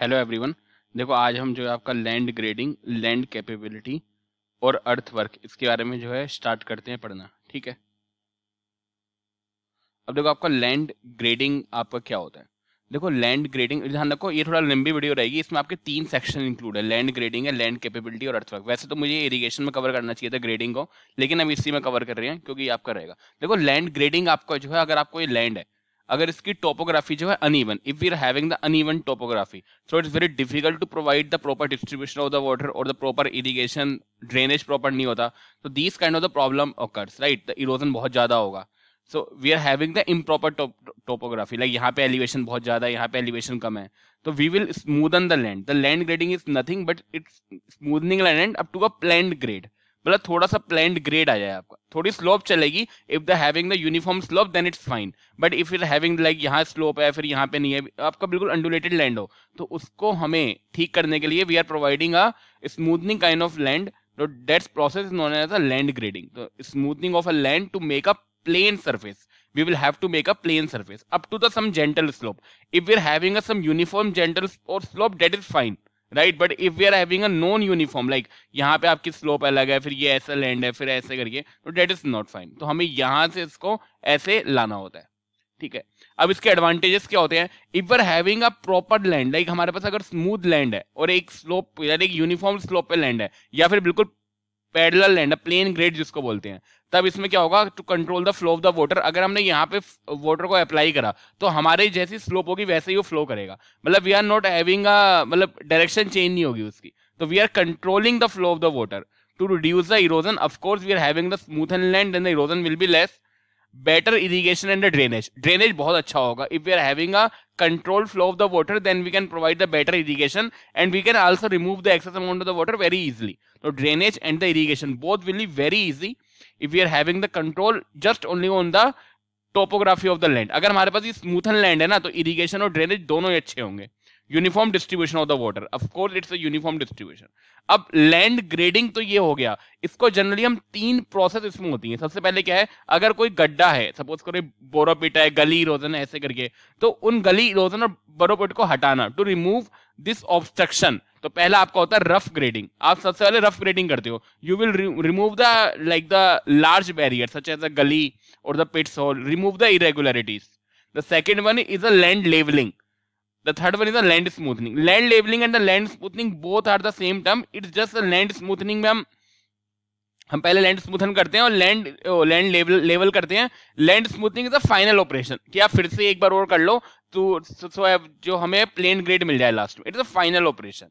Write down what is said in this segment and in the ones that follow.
Hello everyone देखो आज हम जो है आपका लैंड ग्रेडिंग लैंड कैपेबिलिटी और अर्थवर्क इसके बारे में जो है स्टार्ट करते हैं पढ़ना ठीक है अब देखो आपका लैंड ग्रेडिंग आपका क्या होता है देखो लैंड ग्रेडिंग ध्यान रखो ये थोड़ा लंबी वीडियो रहेगी इसमें आपके तीन सेक्शन इंक्लूड है लैंड ग्रेडिंग है लैंड कैपेबिलिटी और अर्थवर्क वैसे तो मुझे इरिगेशन में कवर करना चाहिए था ग्रेडिंग को लेकिन हम इसी में कवर कर रहे हैं क्योंकि आपका रहेगा देखो लैंड ग्रेडिंग आपका जो है अगर आपको ये लैंड है अगर इसकी टोपोग्राफी जो है uneven if we are having the uneven topography so it's very difficult to provide the proper distribution of the water और the proper irrigation drainage proper नहीं होता तो this kind of the problem occurs right the erosion बहुत ज्यादा होगा so we are having the improper topography like यहाँ पे elevation बहुत ज्यादा है यहाँ पे एलिवेशन कम है तो we will smoothen the land the land grading is nothing but it's smoothening land up to a planned grade मतलब थोड़ा सा प्लैंड ग्रेड आ जाए आपका थोड़ी स्लोप चलेगी if the having the uniform slope then it's fine but if it having like यहाँ slope है फिर यहाँ पे नहीं है आपका बिल्कुल अंडुलेटेड लैंड हो तो उसको हमें ठीक करने के लिए we are providing a smoothening kind of land तो that's process is known as a land grading तो smoothening of a land to make a plane surface we will have to make a plane surface up to the some gentle slope if we're having a some uniform gentle or slope that is fine right but if we are having a non uniform like यहाँ पे आपकी slope अलग है फिर ये ऐसा land है फिर ऐसे करिए तो डेट इज नॉट फाइन तो हमें यहाँ से इसको ऐसे लाना होता है ठीक है अब इसके एडवांटेजेस क्या होते हैं if were having a proper land like हमारे पास अगर स्मूथ लैंड है और एक स्लोप यानी एक यूनिफॉर्म स्लोप पे लैंड है या फिर बिल्कुल पैडल लैंड प्लेन ग्रेड जिसको बोलते हैं तब इसमें क्या होगा to control the flow of the water अगर हमने यहाँ पे वाटर को अप्लाई करा तो हमारे जैसी स्लोप होगी वैसे ही वो फ्लो करेगा मतलब we are not having a मतलब डायरेक्शन चेंज नहीं होगी उसकी तो we are controlling the flow of the water to reduce the erosion of course we are having the smooth and land and the erosion will be less better irrigation and drainage drainage बहुत अच्छा होगा if we are having a control flow of the water then we can provide the better irrigation and we can also remove the excess amount of the water very easily So तो drainage and the irrigation both will be very easy if we are having the control just only on the topography of the land अगर हमारे पास smoothen land है ना तो irrigation और drainage दोनों ही अच्छे होंगे uniform distribution of the water of its uniform distribution अब लैंड ग्रेडिंग तो ये हो गया इसको जनरली हम तीन प्रोसेस इसमें होती है सबसे पहले क्या है अगर कोई गड्ढा है सपोज करो बोरोपिटा है गली इरोजन है ऐसे करके तो उन गली इरोजन और बोरोपिट को हटाना टू रिमूव दिस ऑब्स्ट्रक्शन तो पहला आपका होता है रफ ग्रेडिंग आप सबसे पहले रफ ग्रेडिंग करते हो you will remove the like the large barrier such as the gully और the pits hole remove the irregularities the second one is a land levelling the third one is a land smoothening land levelling and the land smoothening both are the same term it's just a land smoothening में हम हम पहले land smoothen करते हैं और land land level level करते हैं land smoothening is a final operation कि आप फिर से एक बार और कर लो तो सो जो हमें प्लेन ग्रेड मिल जाए लास्ट में it is a final operation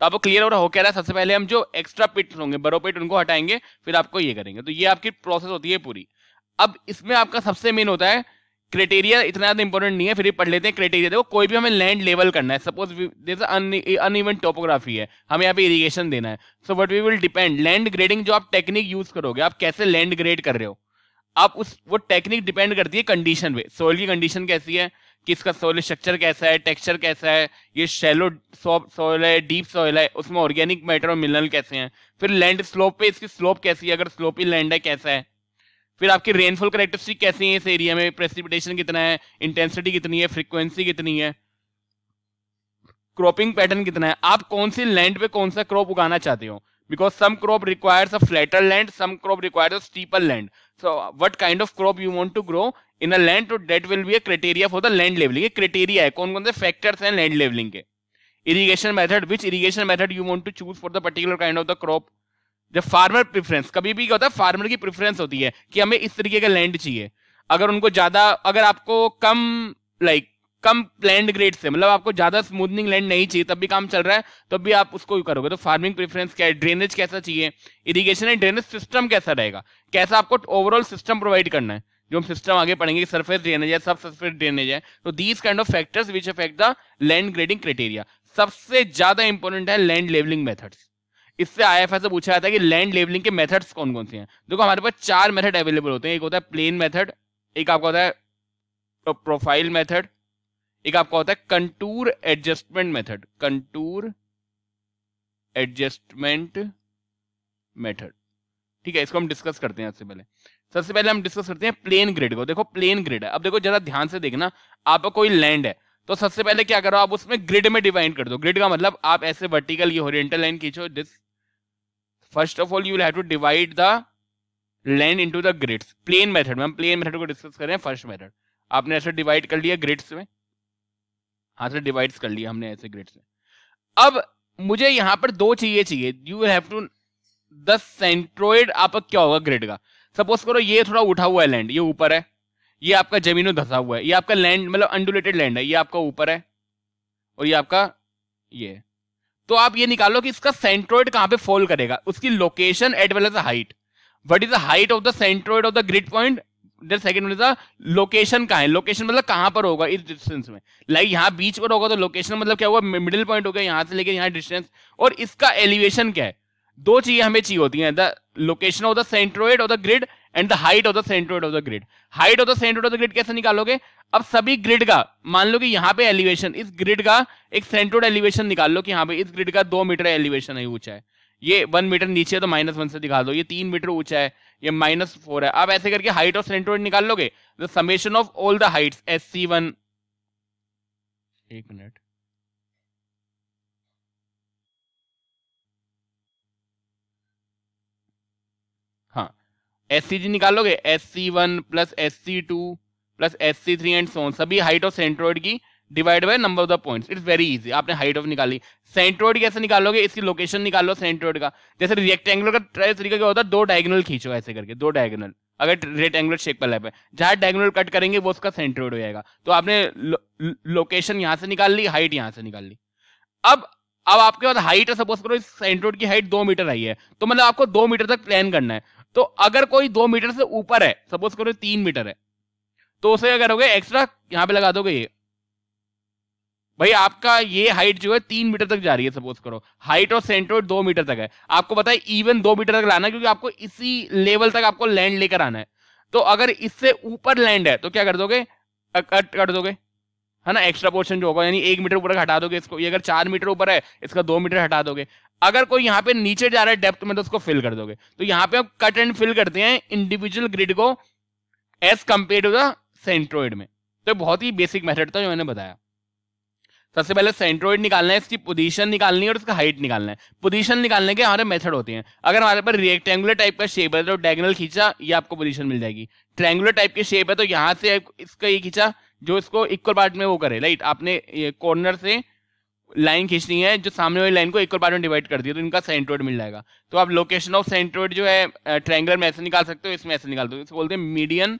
तो आपको क्लियर हो रहा हो क्या रहा है सबसे पहले हम जो एक्स्ट्रा पिट होंगे बरो पिट उनको हटाएंगे फिर आपको ये करेंगे तो ये आपकी प्रोसेस होती है पूरी अब इसमें आपका सबसे मेन होता है क्राइटेरिया इतना ज्यादा इंपॉर्टेंट नहीं है फिर पढ़ लेते हैं क्राइटेरिया देखो कोई भी हमें लैंड लेवल करना है सपोज अनइवन टोपोग्राफी है हमें यहाँ पे इरीगेशन देना है so what we will depend land grading जो आप टेक्निक यूज करोगे आप कैसे लैंड ग्रेड कर रहे हो आप उस वो टेक्निक डिपेंड करती है कंडीशन पे सोइल की कंडीशन कैसी है कि इसका सोयल स्ट्रक्चर कैसा है टेक्सचर कैसा है ये शेलो सॉइल है डीप सॉइल है उसमें ऑर्गेनिक मैटर और मिनरल कैसे हैं फिर लैंड स्लोप पे इसकी स्लोप कैसी है अगर स्लोपी लैंड है कैसा है फिर आपकी रेनफॉल करेक्टरिस्टिक कैसी है इस एरिया में प्रेसिपिटेशन कितना है इंटेंसिटी कितनी है फ्रीक्वेंसी कितनी है क्रॉपिंग पैटर्न कितना है आप कौन सी लैंड पे कौन सा क्रॉप उगाना चाहते हो because some crop requires a flatter land some crop requires a steeper land so what kind of crop you want to grow in a land तो that will be a criteria for the land leveling ये criteria hai kon kon se factors hain land leveling ke irrigation method which irrigation method you want to choose for the particular kind of the crop the farmer preference kabhi bhi kya hota hai farmer ki preference hoti hai ki hame is tarike ka land chahiye agar unko zyada agar aapko kam like, कम land grade से मतलब आपको ज्यादा smoothening land नहीं चाहिए तब भी काम चल रहा है तब भी आप उसको करोगे तो फार्मिंग प्रेफरेंस क्या है ड्रेनेज कैसा चाहिए इरीगेशन एंड ड्रेनेज सिस्टम कैसा रहेगा कैसा आपको ओवरऑल सिस्टम प्रोवाइड करना है जो हम सिस्टम आगे पढ़ेंगे सरफेस ड्रेनेज है सब सरफेस ड्रेनेज है तो these kind of factors which affect the land grading criteria सबसे ज्यादा इंपॉर्टेंट है लैंड लेवलिंग मेथड्स इससे आई एफ से पूछा जाता है कि लैंड लेवलिंग के मेथड्स कौन कौन से हैं देखो हमारे पास चार मेथड अवेलेबल होते हैं एक होता है प्लेन मेथड एक आपका होता है प्रोफाइल मेथड एक आपका होता है contour adjustment method contour adjustment method ठीक है इसको हम डिस्कस करते हैं आज से पहले सबसे पहले हम डिस्कस करते हैं प्लेन ग्रिड को देखो प्लेन ग्रिड है अब देखो जरा ध्यान से देखना आपका कोई लैंड है तो सबसे पहले क्या करो आप उसमें ग्रिड में डिवाइड कर दो ग्रिड का मतलब आप ऐसे वर्टिकल ये ओरिएंटल लाइन खींचो this first of all you will have to divide the land into the grids plane method में हम प्लेन मेथड को डिस्कस कर रहे हैं फर्स्ट मेथड आपने ऐसे डिवाइड कर लिया ग्रिड्स में हाथ से डिवाइड कर लिया हमने ऐसे ग्रेड से अब मुझे यहां पर दो चाहिए चाहिए you have to the centroid आपका क्या होगा ग्रेड का सपोज करो ये थोड़ा उठा हुआ है लैंड ये ऊपर है ये आपका जमीनों धसा हुआ है ये आपका लैंड मतलब अंडुलेटेड लैंड है ये आपका ऊपर है और ये आपका ये तो आप ये निकालो कि इसका सेंट्रोइड कहां पे फॉल करेगा उसकी location at well as height what is the height of the centroid of the grid point there second one is location कहाँ है लोकेशन मतलब कहाँ पर होगा इस डिस्टेंस में लाइक यहाँ बीच पर होगा तो लोकेशन मतलब क्या होगा मिडिल पॉइंट हो गया यहाँ से लेकर यहाँ डिस्टेंस और इसका एलिवेशन क्या है दो चीजें हमें चाहिए होती हैं the location of the centroid of the grid and the height of the centroid of the grid height of the centroid of the grid कैसे निकालोगे अब सभी ग्रिड का मान लो कि यहाँ पे एलिवेशन इस ग्रिड का एक सेंट्रोइड एलिवेशन निकाल लो कि यहाँ पे इस ग्रिड का दो मीटर एलिवेशन है ऊंचा है ये वन मीटर नीचे है तो माइनस वन से दिखा दो ये तीन मीटर ऊंचा है ये माइनस फोर है आप ऐसे करके हाइट ऑफ सेंट्रोइड निकाल लोगे the summation of all the heights S C one एक मिनट हाँ एस सी जी निकालोगे S C one plus S C two plus S C three and so on सभी हाइट ऑफ सेंट्रोइड की divide by number of the points it's very easy आपने height of निकाली centroid कैसे निकालोगे इसकी location निकालो लो centroid का जैसे रेक्टेंगुलर का ट्राई तरीका क्या होता है दो डायगोनल खींचो ऐसे करके दो डायगोनल अगर रेक्टेंगुलर शेप पर लाइफ है जहां डायगोनल कट करेंगे वो उसका सेंट्रोइड हो जाएगा तो आपने लोकेशन यहां से निकाल ली हाइट यहां से निकाल ली अब अब आपके पास हाइट है सपोज करो इस सेंट्रोइड की हाइट दो मीटर आई है तो मतलब आपको दो मीटर तक प्लान करना है तो अगर कोई दो मीटर से ऊपर है सपोज करो तीन मीटर है तो उसे क्या करोगे एक्स्ट्रा यहाँ पे लगा दोगे ये भाई आपका ये हाइट जो है तीन मीटर तक जा रही है सपोज करो हाइट और सेंट्रोइड दो मीटर तक है आपको पता है इवन दो मीटर तक लाना है क्योंकि आपको इसी लेवल तक आपको लैंड लेकर आना है तो अगर इससे ऊपर लैंड है तो क्या कर दोगे कट कर दोगे है ना एक्स्ट्रा पोर्शन जो होगा यानी एक मीटर ऊपर हटा दोगे इसको ये अगर चार मीटर ऊपर है इसका दो मीटर हटा दोगे अगर कोई यहाँ पे नीचे जा रहा है डेप्थ में तो उसको फिल कर दोगे तो यहाँ पे आप कट एंड फिल करते हैं इंडिविजुअल ग्रिड को as compare to the centroid में तो बहुत ही बेसिक मेथड था जो मैंने बताया सबसे पहले सेंट्रोइड निकालना है इसकी पोजीशन निकालनी है और उसका हाइट निकालना है पोजीशन निकालने के हमारे मेथड होते हैं अगर हमारे पर रेक्टेंगुलर टाइप का शेप है तो डायगोनल खींचा ये आपको पोजीशन मिल जाएगी ट्रेंगुलर टाइप की शेप है तो यहाँ से इसका ये खींचा जो इसको इक्वल पार्ट में वो करे राइट आपने कॉर्नर से लाइन खींचनी है जो सामने वाली लाइन को इक्वल पार्ट में डिवाइड कर दिया तो इनका सेंट्रोइड मिल जाएगा तो आप लोकेशन ऑफ सेंट्रोइड जो है ट्रेंगुलर में ऐसे निकाल सकते हो इसमें ऐसे निकाल दो इसको बोलते हैं मीडियन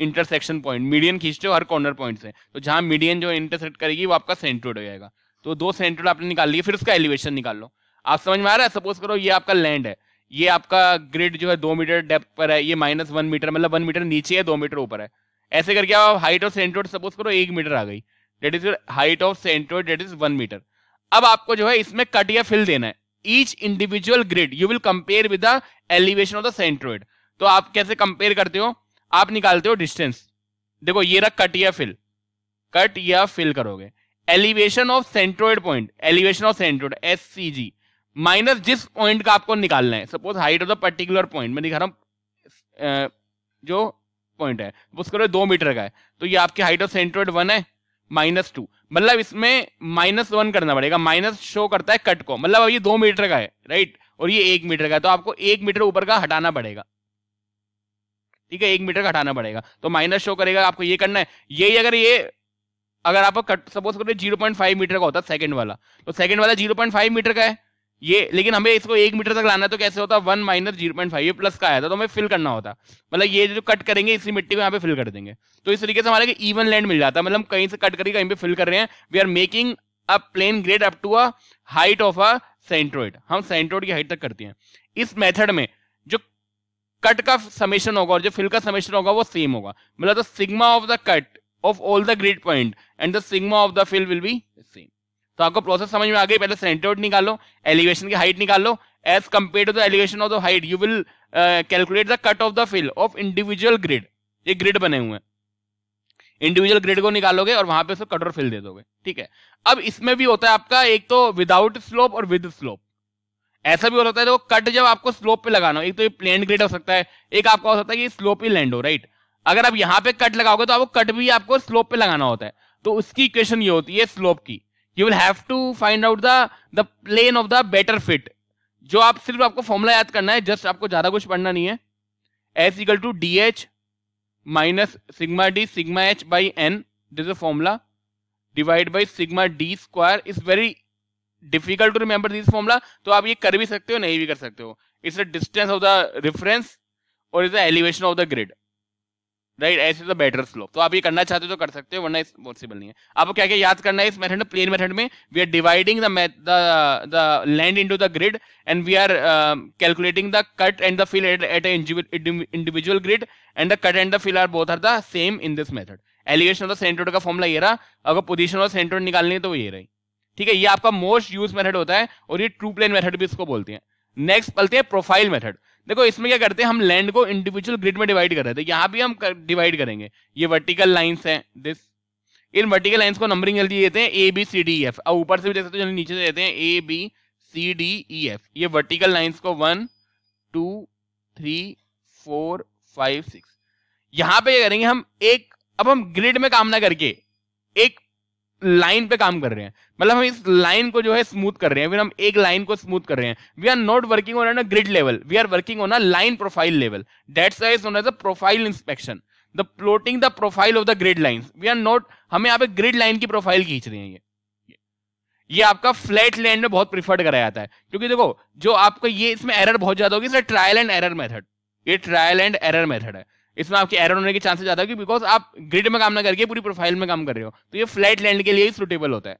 इंटरसेक्शन पॉइंट मीडियन खींचते हो हर कॉर्नर पॉइंट से तो जहाँ मीडियन जो इंटरसेक्ट करेगी वो आपका सेंट्रोड हो जाएगा तो दो सेंट्रोड आपने निकाल लिए फिर उसका एलिवेशन निकाल लो आप समझ में आ रहा है सपोज करो ये आपका लैंड है ये आपका ग्रिड जो है दो मीटर डेप्थ पर है ये माइनस वन मीटर मतलब वन मीटर नीचे है दो मीटर ऊपर है ऐसे करके आप हाइट ऑफ सेंट्रोड सपोज करो एक मीटर आ गई that is height of centroid that is one metre अब आपको जो है इसमें कट या फिल देना है each individual grid you will compare with the elevation of the centroid तो आप कैसे कंपेयर करते हो आप निकालते हो डिस्टेंस देखो ये रख कट या फिल कट या फिल करोगे elevation of centroid point elevation of centroid S C G minus जिस पॉइंट का आपको निकालना है suppose height of the particular point मैं दिखा रहा हूं जो पॉइंट है सपोज करो दो मीटर का है तो ये आपकी हाइट ऑफ सेंट्रोइड वन है माइनस टू मतलब इसमें माइनस वन करना पड़ेगा माइनस शो करता है कट को मतलब ये दो मीटर का है राइट और ये एक मीटर का है तो आपको एक मीटर ऊपर का हटाना पड़ेगा ठीक है एक मीटर घटाना पड़ेगा तो माइनस शो करेगा आपको ये करना है यही अगर ये अगर आप सपोज करो जीरो पॉइंट फाइव मीटर का होता सेकंड वाला तो सेकंड वाला जीरो पॉइंट फाइव मीटर का है ये लेकिन हमें इसको एक मीटर तक लाना है तो कैसे होता one minus zero point five ये प्लस का आया था तो हमें फिल करना होता मतलब ये जो कट करेंगे इसी मिट्टी को यहाँ पे फिल कर देंगे तो इस तरीके से हमारे इवन लैंड मिल जाता है मतलब कहीं से कट करके कहीं पे फिल कर रहे हैं we are making a plane grade up to a height of a centroid हम सेंट्रोइड की हाइट तक करते हैं इस मेथड में कट का समेशन होगा और जो फिल का समेशन होगा वो सेम होगा मतलब the sigma of the cut of all the grid point and the sigma of the fill will be same तो आपको प्रोसेस समझ में आ गई पहले सेंटर निकालो एलिवेशन की हाइट निकालो as compare to the elevation of the height you will calculate the cut of the fill of individual grid ये ग्रिड बने हुए हैं इंडिविजुअल ग्रिड को निकालोगे और वहां पे उसको कट और फिल दे दोगे ठीक है अब इसमें भी होता है आपका एक तो विदाउट स्लोप और विद स्लोप ऐसा भी हो सकता है देखो कट जब आपको स्लोप पे लगाना हो एक तो ये प्लेन ग्रेड हो सकता है एक आपका हो सकता है कि स्लोप ही लैंड हो राइट अगर आप यहाँ पे कट लगाओगे तो आपको कट भी आपको स्लोप पे लगाना होता है तो उसकी इक्वेशन ये होती है स्लोप की you will have to find out the the plane of the better fit जो आप सिर्फ आपको फॉर्मूला याद करना है जस्ट आपको ज्यादा कुछ पढ़ना नहीं है S equal to D H minus sigma D sigma H by N this a formula divide by sigma D square is very difficult to remember this formula तो आप ये कर भी सकते हो नहीं भी कर सकते हो it's the distance of the reference और is the elevation of the grid right S is the better slope तो आप ये करना चाहते हो तो कर सकते हो वरना इस पॉसिबल नहीं है आपको क्या क्या याद करना है इस मेथड में प्लेन मेथड में we are dividing the land into the grid and we are calculating the cut and the fill at individual grid and the cut and the fill are both are the same in this method elevation of the centroid का formula ये रहा अगर position of सेंट्रोड निकालनी है तो ये रही ठीक है ये आपका मोस्ट यूज मेथड होता है और ये ट्रू प्लेन मेथड भी इसको बोलते हैं नेक्स्ट बोलते हैं प्रोफाइल मेथड देखो इसमें क्या करते हैं हम लैंड को इंडिविजुअल ग्रिड में डिवाइड कर रहे थे यहां भी हम डिवाइड करेंगे ये वर्टिकल लाइन्स है दिस इन वर्टिकल लाइन्स को नंबरिंग जल्दी देते हैं A B C D F और ऊपर से भी देख सकते हो तो नीचे से देते हैं A B C D E F ये वर्टिकल लाइन्स को one two three four five six यहाँ पे करेंगे हम एक अब हम ग्रिड में काम ना करके एक लाइन पे काम कर रहे हैं मतलब हम इस लाइन को जो है स्मूथ कर रहे हैं फिर हम एक लाइन को स्मूथ कर रहे हैं we are not working on a grid level we are working on a line profile level that's is known as a profile inspection the plotting the profile of the grid line we are not हमें यहाँ पे grid line की profile खींच रहे हैं ये ये आपका फ्लैट लैंड में बहुत प्रीफर्ड कराया जाता है क्योंकि देखो जो आपका ये इसमें एरर बहुत ज्यादा होगी इसमें ट्रायल एंड एरर मेथड ये ट्रायल एंड एरर मेथड है इसमें आपके एरर होने के चांसेस ज्यादा है बिकॉज आप ग्रिड में काम ना करके पूरी प्रोफाइल में काम कर रहे हो तो ये फ्लैट लैंड के लिए ही सुटेबल होता है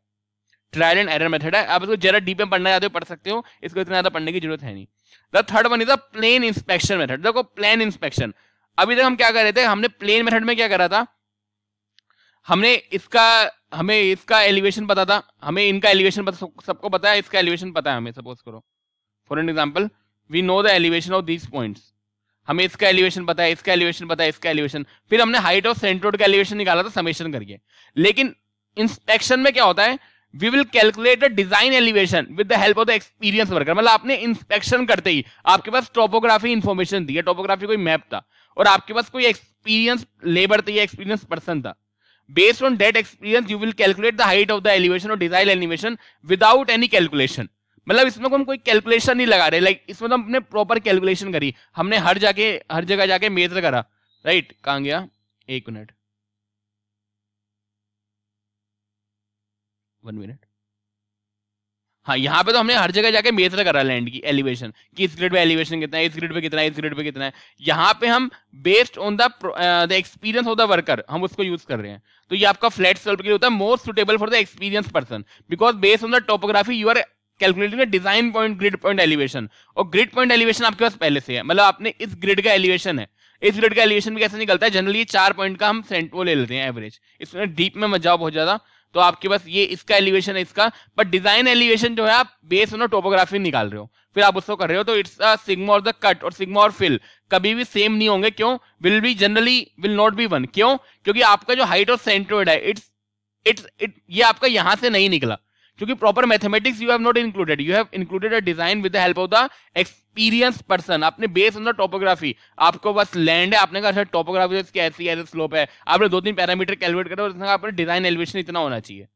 ट्रायल एंड एरर मेथड है आप इसको जरा डीप में पढ़ना चाहते हो पढ़ सकते हो इसको इतना ज्यादा पढ़ने की जरूरत है नहीं the third one is the plane inspection method देखो प्लेन इंस्पेक्शन अभी तक हम क्या कर रहे थे हमने प्लेन मेथड में क्या करा था हमने इसका हमें इसका एलिवेशन पता था हमें इनका एलिवेशन पता सबको पता है इसका एलिवेशन पता है हमें सपोज करो for an example we know the elevation of these points हमें इसका एलिवेशन पता है इसका एलिवेशन पता है इसका एलिवेशन फिर हमने हाइट ऑफ सेंट्रोड का एलिवेशन निकाला था समेशन करके लेकिन इंस्पेक्शन में क्या होता है we will calculate a design elevation with the help of the experience worker मतलब आपने इंस्पेक्शन करते ही आपके पास टोपोग्राफी इन्फॉर्मेशन थी टोपोग्राफी कोई मैप था और आपके पास कोई एक्सपीरियंस लेबर थी एक्सपीरियंस पर्सन था based on that experience you will calculate the height of the elevation और design elevation without any calculation मतलब इसमें को हम कोई कैलकुलेशन नहीं लगा रहे लाइक इसमें तो हमने प्रॉपर कैलकुलेशन करी हमने हर जाके हर जगह जाके मेजर करा राइट कहा गया एक मिनट वन मिनट हाँ यहाँ पे तो हमने हर जगह जाके मेजर करा लैंड की एलिवेशन कि इस ग्रेड पे एलिवेशन कितना है इस ग्रेड पे कितना है इस ग्रेड पे कितना है यहाँ पे हम based on the the experience of the worker हम उसको यूज कर रहे हैं तो ये आपका फ्लैट सॉल्व के लिए होता है most suitable for the experience person because based on the topography you are calculating the design point grid point elevation और ग्रिड पॉइंट एलिवेशन आपके पास पहले से है मतलब आपने इस ग्रिड का एलिवेशन है इस ग्रिड का एलिवेशन भी कैसे निकलता है जनरली चार पॉइंट का हम सेंट वो ले लेते हैं एवरेज इसमें डीप में मजा बहुत ज्यादा तो आपके पास ये इसका एलिवेशन है इसका बट डिजाइन एलिवेशन जो है आप बेस ऑन टोपोग्राफी निकाल रहे हो फिर आप उसको कर रहे हो तो इट्स सिग्मा और द कट और सिग्मा और फिल कभी भी सेम नहीं होंगे क्यों will be generally will not be one क्यों क्योंकि आपका जो हाइट और सेंट्रोइड है इट्स इट्स इट ये आपका यहां से नहीं निकला क्योंकि proper mathematics you have not included you have included a design with the help of the experience person आपने बेस ऑन द टोपोग्राफी आपको बस लैंड है आपने कहा सर टोपोग्राफी तो इसकी ऐसी ऐसे स्लोप है आपने दो तीन पैरामीटर कैलकुलेट करा और आपने डिजाइन एलिवेशन इतना होना चाहिए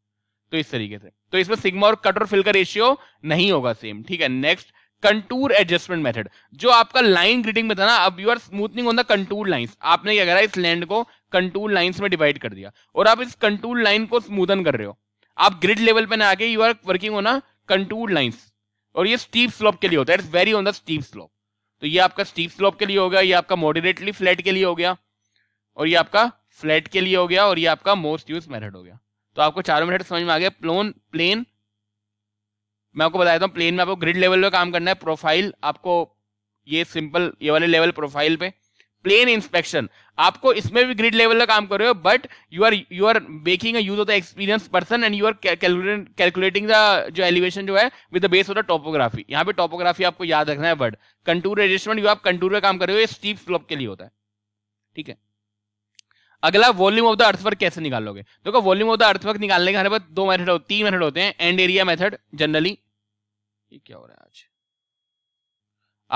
तो इस तरीके से तो इसमें सिग्मा और कट और फिल का रेशियो नहीं होगा सेम ठीक है नेक्स्ट कंटूर एडजस्टमेंट मेथड जो आपका लाइन ग्रीडिंग में था ना अब you are smoothening on the contour lines आपने क्या करा इस लैंड को कंटूर लाइंस में डिवाइड कर दिया और आप इस कंटूर लाइन को स्मूदन कर रहे हो आप ग्रिड लेवल पे ना आके you are working on a contour lines और ये स्टीप स्लोप के लिए होता है it's very on the steep slope तो ये आपका स्टीप स्लोप के लिए हो गया ये आपका मॉडरेटली फ्लैट के लिए हो गया और ये आपका फ्लैट के लिए हो गया और ये आपका मोस्ट यूज मेथड हो गया तो आपको चारों मेथड समझ में आ गया प्लोन प्लेन मैं आपको बताया था प्लेन में आपको ग्रिड लेवल पे काम करना है प्रोफाइल आपको ये सिंपल ये वाले लेवल प्रोफाइल पे प्लेन इंस्पेक्शन आपको इसमें भी ग्रिड लेवल का काम कर रहे हो but you are you are making use of the experience person and you are calculating the जो एलिवेशन जो है with the base of the topography यहाँ पे टोपोग्राफी आपको याद रखना है बट कंटूर एडजस्टमेंट यू आप कंटूर का काम कर रहे हो ये स्टीप स्लोप के लिए होता है ठीक है अगला वॉल्यूम ऑफ द अर्थवर्क कैसे निकालोगे देखो वॉल्यूम ऑफ द अर्थवर्क निकालने का हर बार दो मेथड होते तीन मेथड होते हैं एंड एरिया मेथड जनरली ये क्या हो रहा है आज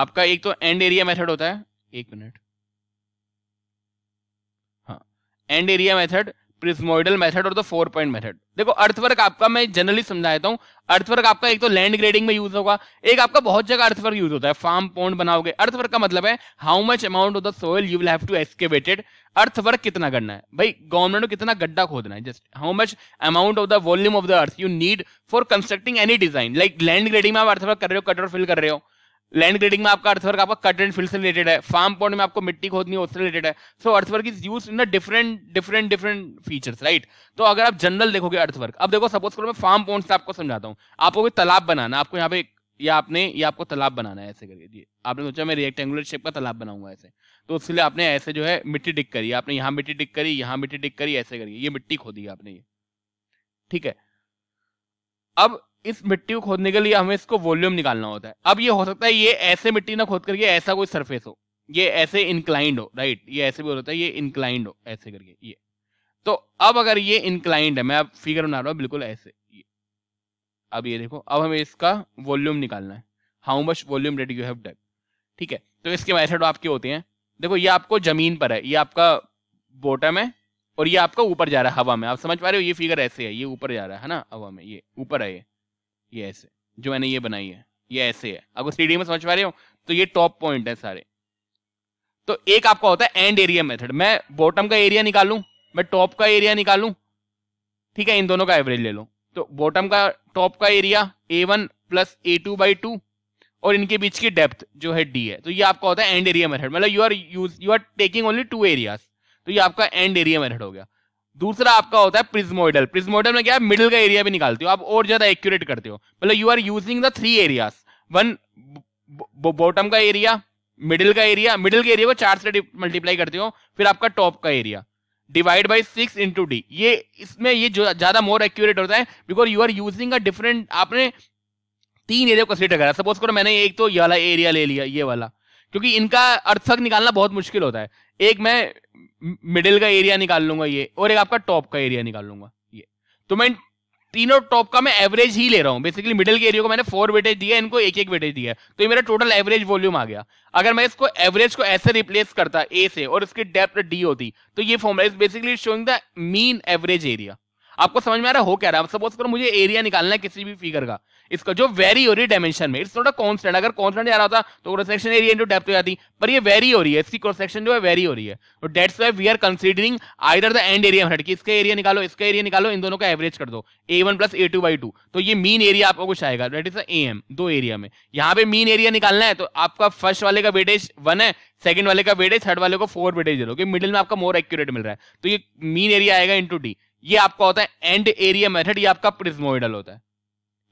आपका एक तो एंड एरिया मेथड होता है एक minute end area method prismoidal method और द फोर पॉइंट मेथड देखो अर्थवर्क आपका मैं जनरली समझा देता हूँ अर्थवर्क आपका एक तो लैंड ग्रेडिंग में यूज होगा एक आपका बहुत जगह अर्थवर्क यूज होता है फार्म पॉन्ड बनाओगे अर्थवर्क का मतलब है how much amount of the soil you will have to excavated earthwork कितना करना है भाई गवर्नमेंट को कितना गड्ढा खोदना है just how much amount of the volume of the earth you need for constructing any design like land grading में आप अर्थवर्क कर रहे हो कटर फिल कर रहे हो लैंड ग्रेडिंग में आपका अर्थवर्क आपका कट एंड फील्ड से रिलेटेड है फार्म पॉइंट में आपको मिट्टी खोदनी है उससे रिलेटेड है so earthwork is use in different different different features right तो अगर आप जनरल देखोगे अर्थवर्क अब देखो सपोज करो मैं फार्म पॉइंट से आपको समझाता हूँ आपको कोई तालाब बनाना आपको यहाँ पे या आपने या आपको तालाब बनाना है ऐसे करके जी आपने सोचा मैं रेक्टेंगुलर शेप का तालाब बनाऊंगा ऐसे तो उसके लिए आपने ऐसे जो है मिट्टी डिक करी आपने यहाँ मिट्टी डिक करी यहाँ मिट्टी डिक करी ऐसे करिए ये मिट्टी खोदी आपने ये ठीक है अब इस मिट्टी को खोदने के लिए हमें इसको वॉल्यूम निकालना होता है अब ये हो सकता है ये ऐसे मिट्टी ना खोद करके ऐसा कोई सरफेस हो ये ऐसे इंक्लाइंड हो राइट ये ऐसे भी हो सकता है ये इंक्लाइंड हो ऐसे करके ये तो अब अगर ये इंक्लाइंड है मैं अब फिगर बना रहा हूँ बिल्कुल ऐसे ये अब ये देखो अब हमें इसका वॉल्यूम निकालना है how much volume that you have done ठीक है तो इसके मैथड आपके होते हैं देखो ये आपको जमीन पर है ये आपका बॉटम है और ये आपका ऊपर जा रहा है हवा में आप समझ पा रहे हो ये फिगर ऐसे है ये ऊपर जा रहा है ना हवा में ये ऊपर है ये ये ऐसे जो मैंने ये बनाई है ये ऐसे है अगर थ्री में समझ पा रहे हो तो ये टॉप पॉइंट है सारे तो एक आपका होता है एंड एरिया मेथड मैं बॉटम का एरिया निकालू मैं टॉप का एरिया निकालू ठीक है इन दोनों का एवरेज ले लो तो बॉटम का टॉप का area A one plus A two by two और इनके बीच की डेप्थ जो है डी है तो ये आपका होता है एंड एरिया मेथड मतलब you are use you are taking only two area तो ये आपका एंड एरिया मेथड हो गया दूसरा आपका होता है प्रिज्मोइडल प्रिज्मोइडल में क्या है मिडिल का एरिया भी निकालते हो आप और ज्यादा एक्यूरेट करते हो मतलब you are using the three areas one bottom का एरिया मिडिल का एरिया मिडिल के एरिया को चार से मल्टीप्लाई करते हो फिर आपका टॉप का area divide by six into D ये इसमें ये जो ज्यादा मोर एक्यूरेट होता है because you are using a different आपने तीन एरिया को कंसिडर करा सपोज करो मैंने एक तो ये वाला एरिया ले लिया ये वाला क्योंकि इनका अर्थक निकालना बहुत मुश्किल होता है एक मैं मिडिल का एरिया निकाल लूंगा ये और एक आपका टॉप का एरिया निकाल लूंगा ये तो मैं तीनों टॉप का मैं एवरेज ही ले रहा हूँ बेसिकली मिडिल के एरिया को मैंने फोर वेटेज दिया इनको एक एक वेटेज दिया तो ये मेरा टोटल एवरेज वॉल्यूम आ गया अगर मैं इसको एवरेज को ऐसे रिप्लेस करता ए से और इसकी डेप्थ डी होती तो ये formula is basically showing the mean average area आपको समझ में आ रहा हो क्या रहा है सपोज करो मुझे एरिया निकालना है किसी भी फिगर का इसका जो वेरी हो रही है डायमेंशन में इट्स नॉट अ कॉन्स्टेंट अगर कॉन्स्टेंट जा रहा था तो cross section area into depth हो जाती पर ये वेरी हो रही है इसकी क्रॉस सेक्शन जो है वेरी हो रही है तो that's why we are considering either the end area हट कि इसका एरिया निकालो इसका एरिया निकालो इन दोनों का एवरेज कर दो A one plus A two by two तो ये मीन एरिया आपको कुछ आएगा डेट इज ए एम दो एरिया में यहाँ पे मीन एरिया निकालना है तो आपका फर्स्ट वाले का वेटेज वन है सेकंड वाले का वेटेज थर्ड वाले को फोर वेटेज दे दो मिडिल में आपका मोर एक्यूरेट मिल रहा है तो ये मीन एरिया आएगा इंटू डी ये आपका होता है एंड एरिया मेथड ये आपका प्रिज्मोइडल होता है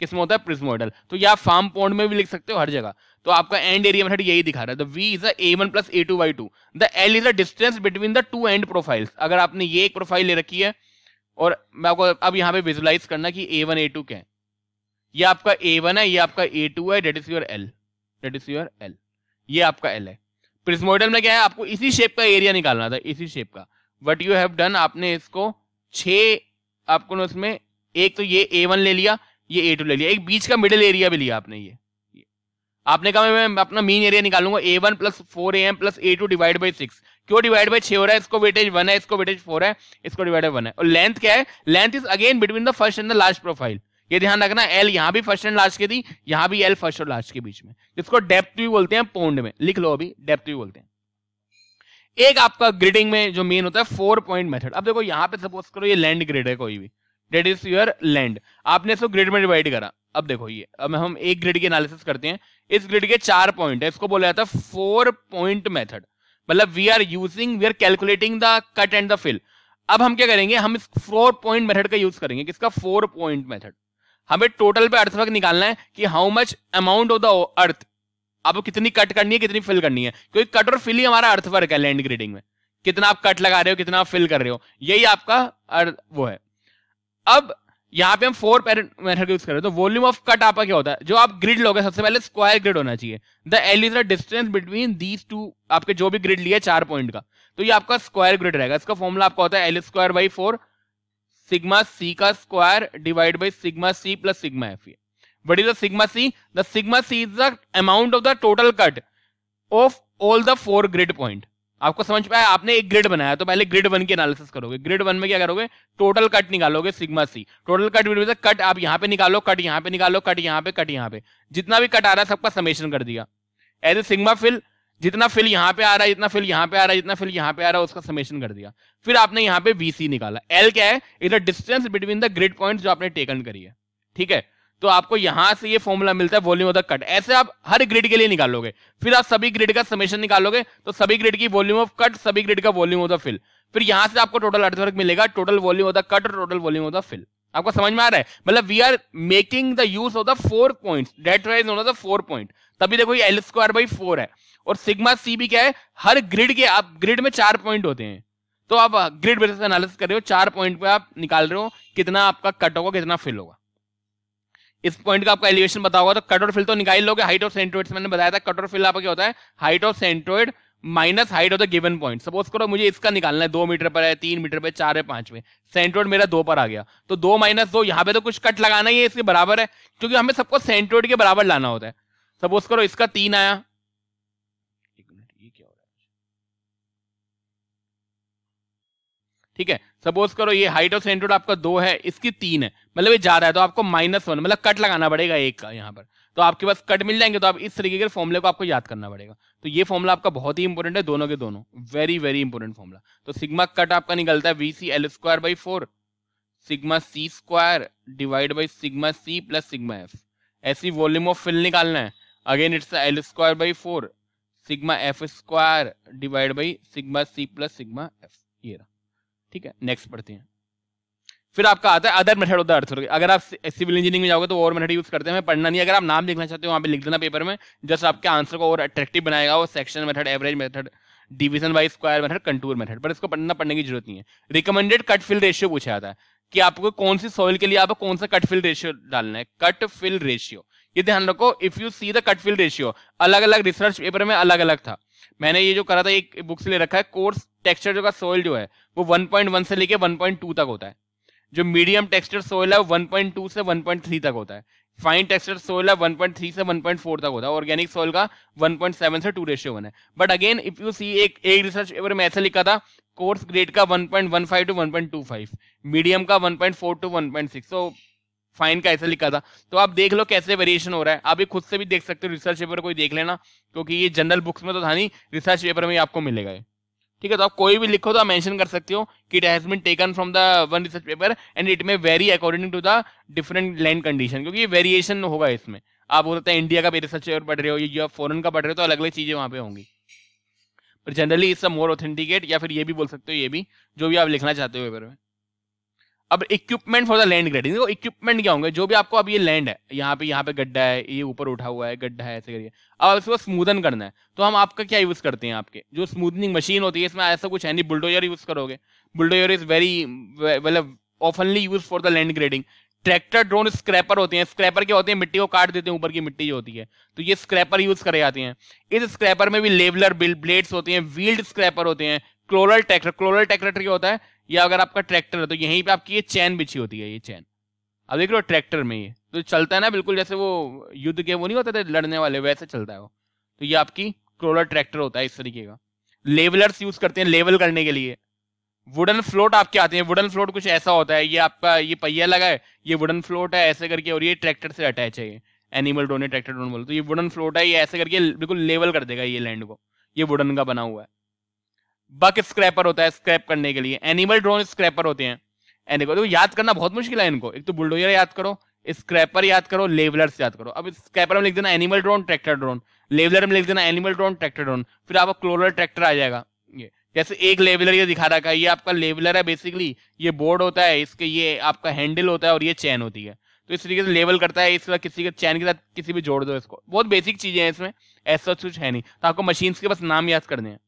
किसमें होता है प्रिज्मोइडल तो ये आप फार्म पॉइंट में भी लिख सकते हो हर जगह तो आपका एंड एरिया मेथड यही दिखा रहा है the V is A one plus A two by two the L is a distance between the two end profiles अगर आपने ये एक प्रोफाइल ले रखी है और मैं आपको अब यहां पे विजुलाइज करना कि ए वन ए टू क्या है ये आपका ए वन है ये आपका ए टू है that is your L that is your L ये आपका एल है प्रिज्मोइडल में क्या है आपको इसी शेप का एरिया निकालना था इसी शेप का बट यू हैव डन आपने इसको छ आपको ना उसमें एक तो ये ए वन ले लिया ये ए टू ले लिया एक बीच का मिडिल एरिया भी लिया आपने ये आपने कहा मैं, अपना मीन एरिया निकालूंगा A one plus four A M plus A two divide by six क्यों डिवाइड बाई छ हो रहा है इसको वेटेज वन है इसको वेटेज फोर है इसको डिवाइड बाई वन है और लेंथ क्या है length is again between the first and the last profile ये ध्यान रखना एल यहाँ भी फर्स्ट एंड लास्ट की थी यहाँ भी एल फर्स्ट और लास्ट के बीच में इसको डेप्थ भी बोलते हैं पोंड में लिख लो अभी डेप्थ भी बोलते हैं एक आपका ग्रिडिंग में जो मेन होता है फोर पॉइंट मेथड अब देखो यहां पे सपोज करो ये लैंड ग्रिड है कोई भी डेट इज योर लैंड आपने इसको ग्रिड में डिवाइड करा अब देखो ये अब हम एक ग्रिड की एनालिसिस करते हैं इस ग्रिड के चार पॉइंट है इसको बोला जाता है फोर पॉइंट मेथड मतलब we are using we are calculating the cut and the fill अब हम क्या करेंगे हम इस फोर पॉइंट मेथड का यूज करेंगे किसका फोर पॉइंट मेथड हमें टोटल पे अर्थवर्क निकालना है कि how much amount of the earth अब कितनी कट करनी है कितनी फिल करनी है क्योंकि कट और फिल ही हमारा अर्थवर्क है लैंड ग्रेडिंग में कितना आप कट लगा रहे हो कितना आप फिल कर रहे हो यही आपका वो है अब यहाँ पे हम फोर पैरेंट मेथड यूज कर रहे हो तो वॉल्यूम ऑफ कट आपका क्या होता है जो आप ग्रिड लोगे सबसे पहले स्क्वायर ग्रिड होना चाहिए the L is the distance between these two आपके जो भी ग्रिड लिया चार पॉइंट का तो ये आपका स्क्वायर ग्रिड रहेगा इसका फॉर्मूला आपका होता है L square by four sigma C का square divide by sigma C plus sigma F ये what is the sigma c the sigma c is the amount of the total cut of all the four grid point आपको समझ पाया आपने एक grid बनाया तो पहले ग्रिड वन की एनालिसिस करोगे ग्रिड वन में क्या करोगे टोटल कट निकालोगे sigma C total cut will cut आप यहां पे निकालो कट यहां पे निकालो कट यहां पे कट यहां पे जितना भी कट आ रहा है सबका समेशन कर दिया एज ए सिग्मा फिल जितना फिल यहां पे आ रहा है जितना फिल यहां पे आ रहा है जितना फिल यहां पे आ रहा है उसका समेशन कर दिया फिर आपने यहां पे वीसी निकाला एल क्या है इधर distance between the grid point जो आपने टेकन करी है ठीक है तो आपको यहां से ये फॉर्मूला मिलता है वॉल्यूम ऑफ द कट ऐसे आप हर ग्रिड के लिए निकालोगे फिर आप सभी ग्रिड का समेशन निकालोगे तो सभी ग्रिड की वॉल्यूम ऑफ कट सभी ग्रिड का वॉल्यूम ऑफ द फिल फिर यहां से आपको टोटल अर्थवर्क मिलेगा total volume of the cut और total volume of the fill आपको समझ में आ रहा है मतलब we are making the use of the four point that wise known the four point तभी देखो ये एल स्क्वायर बाई फोर है और सिग्मा सी भी क्या है हर ग्रिड के आप ग्रिड में चार पॉइंट होते हैं तो आप ग्रिड बेसिस एनालिसिस कर रहे हो चार पॉइंट पे आप निकाल रहे हो कितना आपका कट होगा कितना फिल होगा इस पॉइंट का आपका एलिवेशन बता होगा तो कट ऑफ फिल तो निकाल लोगे हाइट ऑफ सेंट्रोइड मैंने बताया था कट ऑफ फिल आपका क्या होता है height of centroid minus height of the given point suppose करो मुझे इसका निकालना है दो मीटर पर है तीन मीटर पर चार है पांच में सेंट्रोइड मेरा दो पर आ गया तो दो माइनस दो यहाँ पे तो कुछ कट लगाना ही है इसके बराबर है क्योंकि हमें सबको सेंट्रोइड के बराबर लाना होता है सपोज करो इसका तीन आया ठीक है सपोज करो ये हाइट ऑफ सेंट्रोड आपका दो है इसकी तीन है मतलब ये ज्यादा है तो आपको माइनस वन मतलब कट लगाना पड़ेगा एक का यहाँ पर तो आपके पास कट मिल जाएंगे तो आप इस तरीके के फॉर्मुले को आपको याद करना पड़ेगा तो ये फॉर्मुला आपका बहुत ही इंपॉर्टेंट है दोनों के दोनों वेरी वेरी इंपॉर्टेंट फॉर्मुला तो सिग्मा कट आपका निकलता है V C L square by four sigma C square divide by sigma C plus sigma F ऐसी वॉल्यूम ऑफ फिल निकालना है again it's L square by four sigma F square divide by sigma C plus sigma F ये रहा ठीक है next पढ़ते हैं फिर आपका आता है other method of the earth अगर आप सिविल इंजीनियरिंग में जाओगे तो और मेथड यूज करते हैं पढ़ना नहीं अगर आप नाम लिखना चाहते हो वहाँ पे लिख देना पेपर में जस्ट आपके आंसर को और अट्रैक्टिव बनाएगा वो section method average method division by square method contour method पर इसको पढ़ना पढ़ने की जरूरत नहीं है रिकमेंडेड कट फिल रेशियो पूछा जाता है कि आपको कौन सी सॉइल के लिए आपको कौन सा कट फिल रेशियो डालना है कट फिल रेशियो ये ध्यान रखो if you see the cut fill ratio अलग अलग रिसर्च पेपर में अलग अलग था मैंने ये जो करा था एक बुक से ले रखा है कोर्स टेक्सचर जो का सोइल जो है वो 1.1 से लेके 1.2 तक होता है जो मीडियम टेक्सचर सोइल है वो 1.2 से 1.3 तक होता है फाइन टेक्सचर सोइल है 1.3 से 1.4 तक होता है ऑर्गेनिक सोइल का 1.7 से 2 रेशियो वन है but again if you see एक एक रिसर्च पेपर में ऐसा लिखा था कोर्स ग्रेड का 1.15 टू 1.25 मीडियम का 1.4 टू 1.6 सो so, फाइन का ऐसा लिखा था तो आप देख लो कैसे वेरिएशन हो रहा है आप ये खुद से भी देख सकते हो रिसर्च पेपर कोई देख लेना क्योंकि ये जनरल बुक्स में तो था नहीं रिसर्च पेपर में आपको मिलेगा ये ठीक है तो आप कोई भी लिखो तो आप मैंशन कर सकते हो कि it has been taken from the one research paper and it may vary according to the different land condition क्योंकि ये वेरिएशन होगा इसमें आप हो सकता है इंडिया का भी रिसर्च पेपर पढ़ रहे हो या फॉरन का पढ़ रहे हो तो अलग अलग चीजें वहां पे होंगी पर generally it's a more authenticate या फिर ये भी बोल सकते हो ये भी जो भी आप लिखना चाहते हो पेपर में अब equipment for the land grading देखो इक्विपमेंट क्या होंगे जो भी आपको अब ये लैंड है यहाँ पे यहाँ पे गड्ढा है ये ऊपर उठा हुआ है गड्ढा है ऐसे करिए अब इसको स्मूदन करना है तो हम आपका क्या यूज करते हैं आपके जो स्मूदनिंग मशीन होती है इसमें ऐसा कुछ है नहीं बुलडोजर यूज करोगे बुलडोजर इज वेरी मतलब oftenly use for the land grading tractor drawn scraper होते हैं स्क्रैपर क्या होते हैं मिट्टी को काट देते हैं ऊपर की मिट्टी जो होती है तो ये स्क्रैपर यूज करे जाते हैं इस स्क्रैपर में भी लेवलर ब्लेड्स होते हैं व्हील्ड स्क्रैपर होते हैं क्लोरल ट्रैक्टर क्लोरल ट्रैक्टर क्या होता है या अगर आपका ट्रैक्टर है तो यहीं पे आपकी ये चैन बिछी होती है ये चैन अब देख लो ट्रैक्टर में ये तो चलता है ना बिल्कुल जैसे वो युद्ध के वो नहीं होते थे लड़ने वाले वैसे चलता है वो तो ये आपकी क्रोलर ट्रैक्टर होता है इस तरीके का लेवलर्स यूज करते हैं लेवल करने के लिए वुडन फ्लोट आपके आते हैं वुडन फ्लोट कुछ ऐसा होता है ये आपका ये पहिया लगा है ये वुडन फ्लोट है ऐसे करके और ये ट्रैक्टर से अटैच है एनिमल डोने ट्रैक्टर डोन बोलते तो ये वुडन फ्लोट है ये ऐसे करके बिल्कुल लेवल कर देगा ये लैंड को ये वुडन का बना हुआ है बक स्क्रैपर होता है स्क्रैप करने के लिए एनिमल ड्रोन स्क्रैपर होते हैं एनिमल तो याद करना बहुत मुश्किल है इनको एक तो बुलडोजर याद करो स्क्रैपर याद करो लेवलर्स याद करो अब स्क्रैपर में लिख देना animal drawn tractor drawn leveler में लिख देना एनिमल ड्रोन ट्रैक्टर ड्रोन फिर आपका क्लोरल ट्रैक्टर आ जाएगा ये जैसे एक लेवलर ये दिखा रखा है ये आपका लेवलर है बेसिकली ये बोर्ड होता है इसके ये आपका हैंडल होता है और ये चैन होती है तो इस तरीके से लेवल करता है इसके बाद किसी के चैन के साथ किसी भी जोड़ दो इसको बहुत बेसिक चीजें हैं इसमें ऐसा कुछ है नहीं तो आपको मशीन के बस नाम याद करने हैं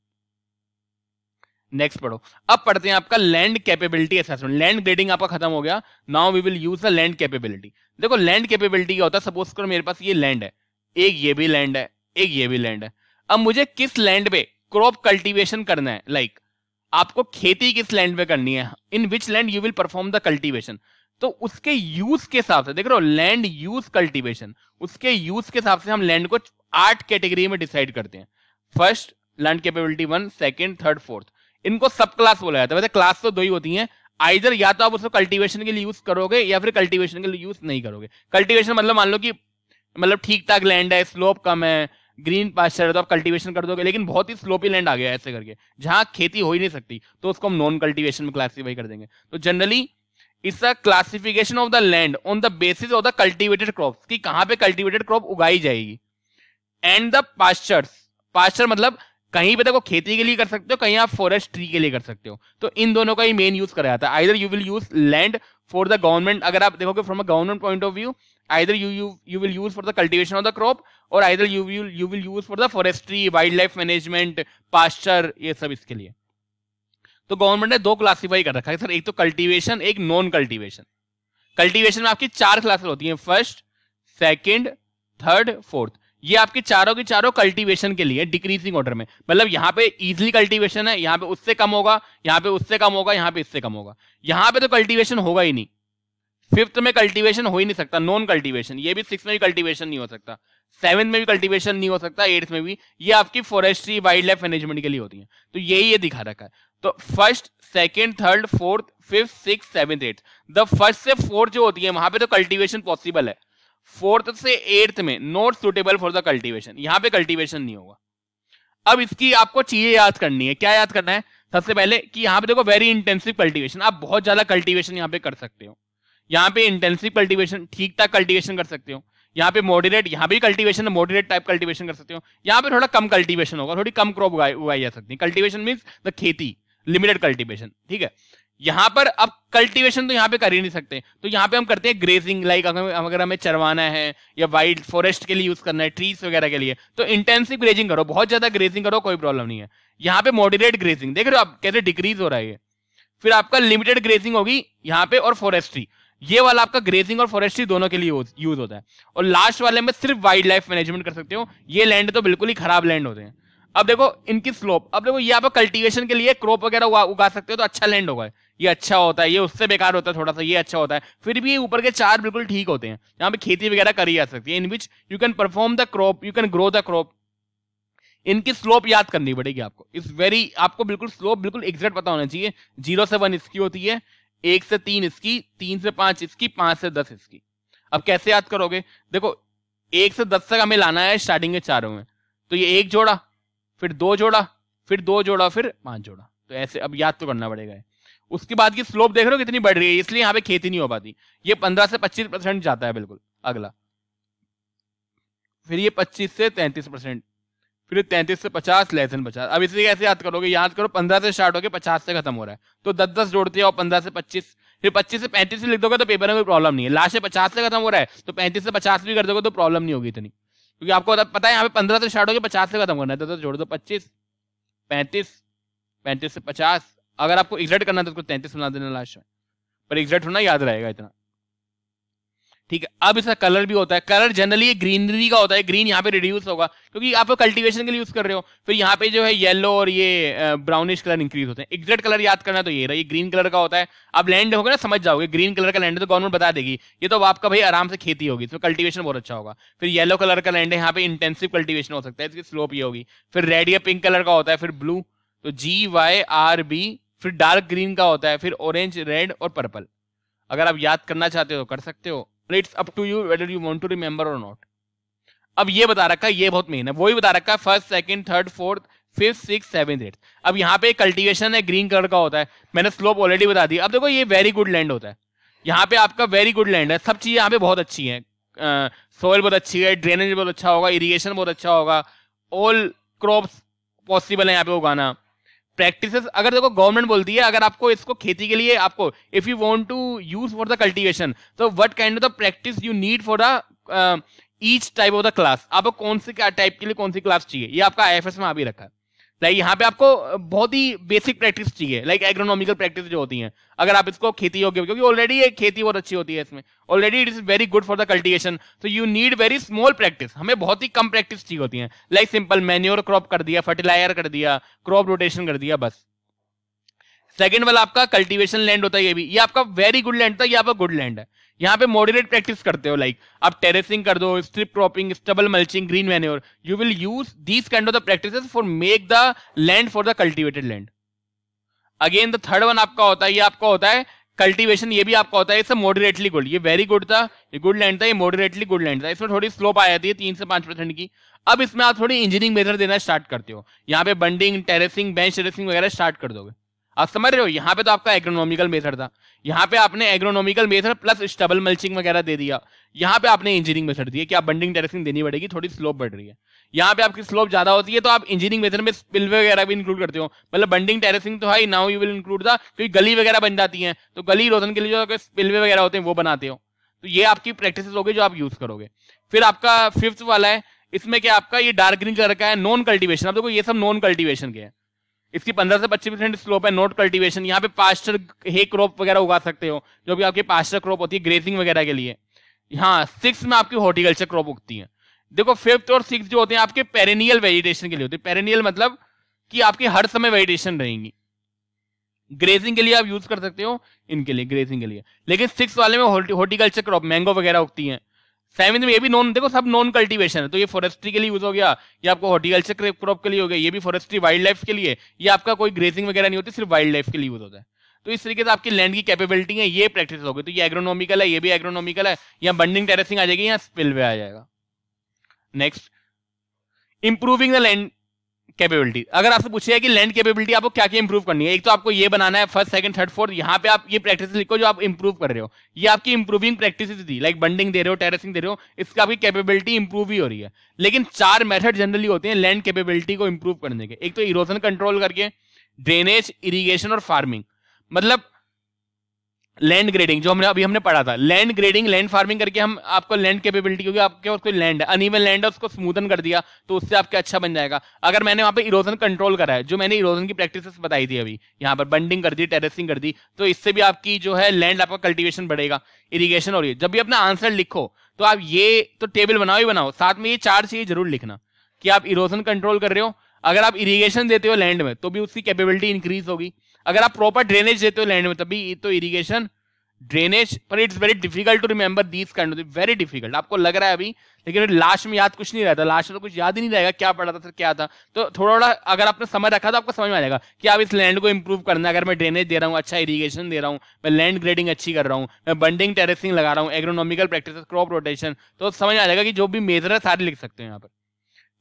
नेक्स्ट पढ़ो अब पढ़ते हैं आपका land capability assessment land grading आपका खत्म हो गया now we will use the land capability देखो लैंड कैपेबिलिटी क्या होता है सपोज करो मेरे पास ये लैंड है एक ये भी लैंड है एक ये भी लैंड है अब मुझे किस लैंड पे क्रॉप कल्टीवेशन करना है लाइक like, आपको खेती किस लैंड पे करनी है in which land you will perform the cultivation तो उसके यूज के हिसाब से देख रहे हो लैंड यूज कल्टीवेशन उसके यूज के हिसाब से हम लैंड को आठ कैटेगरी में डिसाइड करते हैं first land capability one second third fourth इनको सब क्लास बोला जाता है वैसे क्लास तो दो ही होती हैं आइजर या तो आप उसको कल्टीवेशन के लिए यूज करोगे या फिर कल्टीवेशन के लिए यूज नहीं करोगे कल्टीवेशन मतलब मान लो कि मतलब ठीक ठाक लैंड है स्लोप कम है ग्रीन पास्चर है तो आप कल्टीवेशन कर दोगे लेकिन बहुत ही स्लोपी लैंड आ गया ऐसे करके जहां खेती हो ही नहीं सकती तो उसको हम नॉन कल्टीवेशन में क्लासीफाई कर देंगे तो generally it's a classification of the land on the basis of the cultivated crop कि कहाँ पे कल्टीवेटेड क्रॉप उगाई जाएगी एंड द पास्चर्स पास्चर मतलब कहीं पे देखो खेती के लिए कर सकते हो कहीं आप फॉरेस्ट्री के लिए कर सकते हो तो इन दोनों का ही मेन यूज करा जाता है either you will use land for the government अगर आप देखोगे from a government point of view you you you will use for the cultivation of the crop और either you will you will use for the forestry wildlife management pasture ये सब इसके लिए तो government ने दो classify कर रखा है सर एक तो कल्टिवेशन एक नॉन कल्टिवेशन कल्टिवेशन में आपकी चार क्लासेस होती हैं फर्स्ट सेकंड थर्ड फोर्थ ये आपके चारों के चारों कल्टीवेशन के लिए डिक्रीजिंग ऑर्डर में मतलब यहां पे इजिली कल्टीवेशन है यहां पे उससे कम होगा यहाँ पे उससे कम होगा यहाँ पे इससे कम होगा यहाँ पे तो कल्टीवेशन होगा ही नहीं फिफ्थ में कल्टीवेशन हो ही नहीं सकता नॉन कल्टीवेशन ये भी सिक्स में भी कल्टीवेशन नहीं हो सकता सेवन में भी कल्टीवेशन नहीं हो सकता एट्थ में भी ये आपकी फॉरेस्ट्री वाइल्ड लाइफ मैनेजमेंट के लिए होती है तो यही ये दिखा रखा है तो first second third fourth fifth six seventh eighth the first से फोर्थ जो होती है वहां पे तो कल्टीवेशन पॉसिबल है फोर्थ से एट्थ में not suitable for the cultivation यहां पे कल्टीवेशन नहीं होगा अब इसकी आपको चीजें याद करनी है क्या याद करना है सबसे पहले कि यहां पे देखो वेरी इंटेंसिव कल्टीवेशन आप बहुत ज्यादा कल्टीवेशन यहां पे कर सकते हो यहाँ पे इंटेंसिव कल्टीवेशन ठीक ठाक कल्टीवेशन कर सकते हो यहाँ पे मॉडरेट यहाँ भी कल्टीवेशन है मॉडरेट टाइप कल्टीवेशन कर सकते हो यहाँ पे थोड़ा कम कल्टीवेशन होगा थोड़ी कम क्रॉप उगाई जा सकती है कल्टीवेशन मीन्स द खेती लिमिटेड कल्टीवेशन ठीक है यहां पर अब कल्टीवेशन तो यहाँ पे कर ही नहीं सकते तो यहाँ पे हम करते हैं ग्रेजिंग लाइक अगर अगर हमें चरवाना है या वाइल्ड फॉरेस्ट के लिए यूज करना है ट्रीज वगैरह के लिए तो इंटेंसिव ग्रेजिंग करो बहुत ज्यादा ग्रेजिंग करो कोई प्रॉब्लम नहीं है यहाँ पे मॉडरेट ग्रेजिंग देख रहे हो आप कैसे डिक्रीज हो रहा है फिर आपका लिमिटेड ग्रेजिंग होगी यहाँ पे और फॉरेस्ट्री ये वाला आपका ग्रेजिंग और फॉरेस्ट्री दोनों के लिए यूज होता है और लास्ट वाले में सिर्फ वाइल्ड लाइफ मैनेजमेंट कर सकते हो ये लैंड तो बिल्कुल ही खराब लैंड होते हैं अब देखो इनकी स्लोप अब देखो ये आप कल्टीवेशन के लिए क्रॉप वगैरह उगा, सकते हो तो अच्छा लैंड होगा ये अच्छा होता है ये उससे बेकार होता है थोड़ा सा ये अच्छा होता है फिर भी ऊपर के चार बिल्कुल ठीक होते हैं यहाँ पे खेती वगैरह करी जा सकती है in which you can perform the crop you can grow the crop इनकी स्लोप याद करनी पड़ेगी आपको इस वेरी आपको बिल्कुल स्लोप बिल्कुल एग्जैक्ट पता होना चाहिए जीरो से वन इसकी होती है एक से तीन इसकी तीन से पांच इसकी पांच से दस इसकी अब कैसे याद करोगे देखो एक से दस तक हमें लाना है स्टार्टिंग के चारों में तो ये एक जोड़ा फिर दो जोड़ा फिर दो जोड़ा फिर पांच जोड़ा तो ऐसे अब याद तो करना पड़ेगा उसके बाद की स्लोप देख रहे हो कितनी बढ़ रही है इसलिए यहाँ पे खेती नहीं हो पाती ये पंद्रह से पच्चीस परसेंट जाता है बिल्कुल अगला फिर ये पच्चीस से तैंतीस परसेंट फिर तैंतीस से पचास लेस देन पचास अब इसे कैसे याद करोगे याद करो पंद्रह से स्टार्ट होकर पचास से खत्म हो रहा है तो दस दस जोड़ते हो पंद्रह से पच्चीस फिर पच्चीस से पैंतीस लिख दोगे तो पेपर में कोई प्रॉब्लम नहीं है लास्ट से पचास से खत्म हो रहा है तो पैंतीस से पचास भी कर दोगे तो प्रॉब्लम नहीं होगी इतनी क्योंकि आपको पता है यहाँ पे पंद्रह से स्टार्ट गया पचास से खत्म करना है तो, तो जोड़ दो पच्चीस पैंतीस पैंतीस से पचास अगर आपको एग्जैक्ट करना है तो उसको तैंतीस बना देना लास्ट में पर एग्जैक्ट होना याद रहेगा इतना ठीक है अब इसका कलर भी होता है कलर जनरली ग्रीनरी का होता है ग्रीन यहाँ पे रिड्यूस होगा क्योंकि आप कल्टीवेशन के लिए यूज कर रहे हो फिर यहाँ पे जो है येलो और ये ब्राउनिश कलर इंक्रीज होते हैं एग्जैक्ट कलर याद करना तो ये रहा ये ग्रीन कलर का होता है आप लैंड होगा ना समझ जाओगे ग्रीन कलर का लैंड है तो गवर्नमेंट बता देगी ये तो आपका भाई आराम से खेती होगी इसमें कल्टीवेशन बहुत अच्छा होगा फिर येलो कलर का लैंड है यहाँ पे इंटेंसिव कल्टीवेशन हो सकता है इसकी स्लोप ये होगी फिर रेड या पिंक कलर का होता है फिर ब्लू तो जी वाई आर बी फिर डार्क ग्रीन का होता है फिर ऑरेंज रेड और पर्पल अगर आप याद करना चाहते हो तो कर सकते हो it's up to you whether you want to remember और नॉट अब ये बता रखा है ये बहुत मेन है वही बता रखा है first second third fourth fifth six seven eight अब यहाँ पे कल्टिवेशन है ग्रीन कलर का होता है मैंने स्लोप ऑलरेडी बता दी अब देखो ये वेरी गुड लैंड होता है यहाँ पे आपका वेरी गुड लैंड है सब चीज यहाँ पे बहुत अच्छी है सोयल बहुत अच्छी है ड्रेनेज बहुत अच्छा होगा इरिगेशन बहुत अच्छा होगा ऑल क्रॉप्स पॉसिबल है यहाँ पे उगाना प्रैक्टिस अगर देखो गवर्नमेंट बोलती है अगर आपको इसको खेती के लिए आपको if you want to use for the cultivation तो what kind of the practice you need for the each type of the class आपको कौन सी टाइप के लिए कौन सी क्लास चाहिए ये आपका आई में ही रखा है लाइक यहाँ पे आपको बहुत ही बेसिक प्रैक्टिस चाहिए लाइक एग्रोनॉमिकल प्रैक्टिस जो होती है अगर आप इसको खेती योग्य क्योंकि ऑलरेडी ये खेती बहुत अच्छी होती है इसमें already it is very good for the cultivation तो you need very small practice हमें बहुत ही कम प्रैक्टिस चाहिए होती है लाइक सिंपल मैन्योर क्रॉप कर दिया फर्टिलाइजर कर दिया क्रॉप रोटेशन कर दिया बस सेकेंड वाला आपका कल्टिवेशन लैंड होता है ये भी ये आपका वेरी गुड लैंड था ये आपका गुड लैंड है यहाँ पे मॉडरेट प्रैक्टिस करते हो लाइक आप टेरेसिंग कर दो strip cropping stubble mulching green manure you will use these kind of the practice for make the land for the cultivated land again the third one आपका होता है ये आपका होता है कल्टीवेशन ये भी आपका होता है इससे मॉडरेटली गुड ये वेरी गुड था ये गुड लैंड था ये मॉडरेटली गुड लैंड था इसमें थोड़ी स्लोप आ जाती है तीन से पांच परसेंट की अब इसमें आप थोड़ी इंजीनियरिंग मेजर देना स्टार्ट करते हो यहाँ पे बंडिंग टेरेसिंग बेंच टेरेसिंग वगैरह स्टार्ट कर दोगे आप समझ रहे हो यहाँ पे तो आपका एग्रोनॉमिकल मेथड था यहाँ पे आपने agronomical method plus stubble mulching वगैरह दे दिया यहाँ पे आपने इंजीनियरिंग मेथड दिया कि आप बंडिंग टेरेसिंग देनी पड़ेगी थोड़ी स्लोप बढ़ रही है यहाँ पे आपकी स्लोप ज्यादा होती है तो आप इंजीनियरिंग मेथड में स्पिल वगैरह भी इंक्लूड करते हो मतलब बंडिंग टेरेसिंग तो high now you will include था क्योंकि गली वगैरह बन जाती है तो गली रोशन के लिए जो स्पिल वगैरह होते हैं वो बनाते हो तो ये आपकी प्रैक्टिस होगी जो आप यूज करोगे फिर आपका फिफ्थ वाला है इसमें क्या आपका ये डार्क ग्रीन कलर का है नॉन कल्टीवेशन आप देखो ये सब नॉन कल्टीवेशन के हैं इसकी पंद्रह से पच्चीस परसेंट स्लोप है नोट कल्टीवेशन यहाँ पे पास्टर हे क्रॉप वगैरह उगा सकते हो जो भी आपकी पास्टर क्रॉप होती है ग्रेसिंग वगैरह के लिए हाँ सिक्स में आपकी हॉर्टिकल्चर क्रॉप उगती है देखो फिफ्थ और सिक्स जो होते हैं आपके पेरेनियल वेजिटेशन के लिए होते हैं पेरेनियल मतलब कि आपकी हर समय वेजिटेशन रहेंगी ग्रेजिंग के लिए आप यूज कर सकते हो इनके लिए ग्रेजिंग के लिए लेकिन सिक्स वाले में हॉर्टिकल्चर क्रॉप मैंगो वगैरह उगती है सेवन में ये भी नॉन देखो सब नॉन कल्टीवेशन है तो ये फॉरेस्ट्री के लिए यूज हो गया ये आपको हॉर्टिकल्चर क्रॉप के लिए हो गया ये भी फॉरेस्ट्री वाइल्ड लाइफ के लिए ये आपका कोई ग्रेजिंग वगैरह नहीं होती सिर्फ वाइल्ड लाइफ के लिए यूज होता है तो इस तरीके से आपकी लैंड की कैपेबिलिटी है ये प्रैक्टिस हो गई तो ये एग्रोनॉमिकल है ये भी एग्रोनॉमिकल है या बंडिंग टेरेसिंग आ जाएगी यहाँ स्पिलवे आ जाएगा next improving the land capability अगर आपसे पूछे कि लैंड कैपेबिलिटी आपको क्या क्या इंप्रूव करनी है एक तो आपको ये बनाना है फर्स्ट सेकंड थर्ड फोर्थ यहाँ पे आप ये प्रैक्टिस लिखो जो आप इंप्रूव कर रहे हो ये आपकी इंप्रूविंग प्रैक्टिस थी लाइक बंडिंग दे रहे हो टेरेसिंग दे रहे हो इसका आपकी कैपेबिलिटी इंप्रूव ही हो रही है लेकिन चार मेथड जनरली होते हैं लैंड कैपेबिलिटी को इंप्रूव करने के एक तो इरोजन कंट्रोल करके ड्रेनेज इरीगेशन और फार्मिंग मतलब लैंड ग्रेडिंग जो हमने अभी हमने पढ़ा था लैंड ग्रेडिंग लैंड फार्मिंग करके हम आपको लैंड कैपेबिलिटी क्योंकि आपके पास कोई लैंड है अनिवल लैंड है उसको स्मूदन कर दिया तो उससे आपके अच्छा बन जाएगा अगर मैंने वहां पे इरोजन कंट्रोल करा है जो मैंने इरोजन की प्रैक्टिस बताई थी अभी यहाँ पर बंडिंग कर दी टेरेसिंग कर दी तो इससे भी आपकी जो है लैंड आपका कल्टिवेशन बढ़ेगा इरीगेशन हो रही है जब भी अपना आंसर लिखो तो आप ये तो टेबल बनाओ ही बनाओ साथ में ये चार चीजें जरूर लिखना कि आप इरोजन कंट्रोल कर रहे हो अगर आप इरीगेशन देते हो लैंड में तो भी उसकी कैपेबिलिटी इंक्रीज होगी अगर आप प्रॉपर ड्रेनेज देते हो लैंड में तभी तो इरिगेशन ड्रेनेज पर it's very difficult to remember these kind very difficult आपको लग रहा है अभी लेकिन लास्ट में याद कुछ नहीं रहता लास्ट में तो कुछ याद ही नहीं रहेगा क्या पढ़ा था सर क्या था तो थोड़ा थोड़ा अगर आपने समय रखा तो आपको समझ में आ जाएगा कि आप इस लैंड को इंप्रूव करना है अगर मैं ड्रेनेज दे रहा हूँ अच्छा इरीगेशन दे रहा हूँ मैं लैंड ग्रेडिंग अच्छी कर रहा हूँ मैं बंडिंग टेरेसिंग लगा रहा हूँ एग्रोनॉमिकल प्रैक्टिस क्रॉप रोटेशन तो समझ आ जाएगा कि जो भी मेजर है सारे लिख सकते हैं यहाँ पर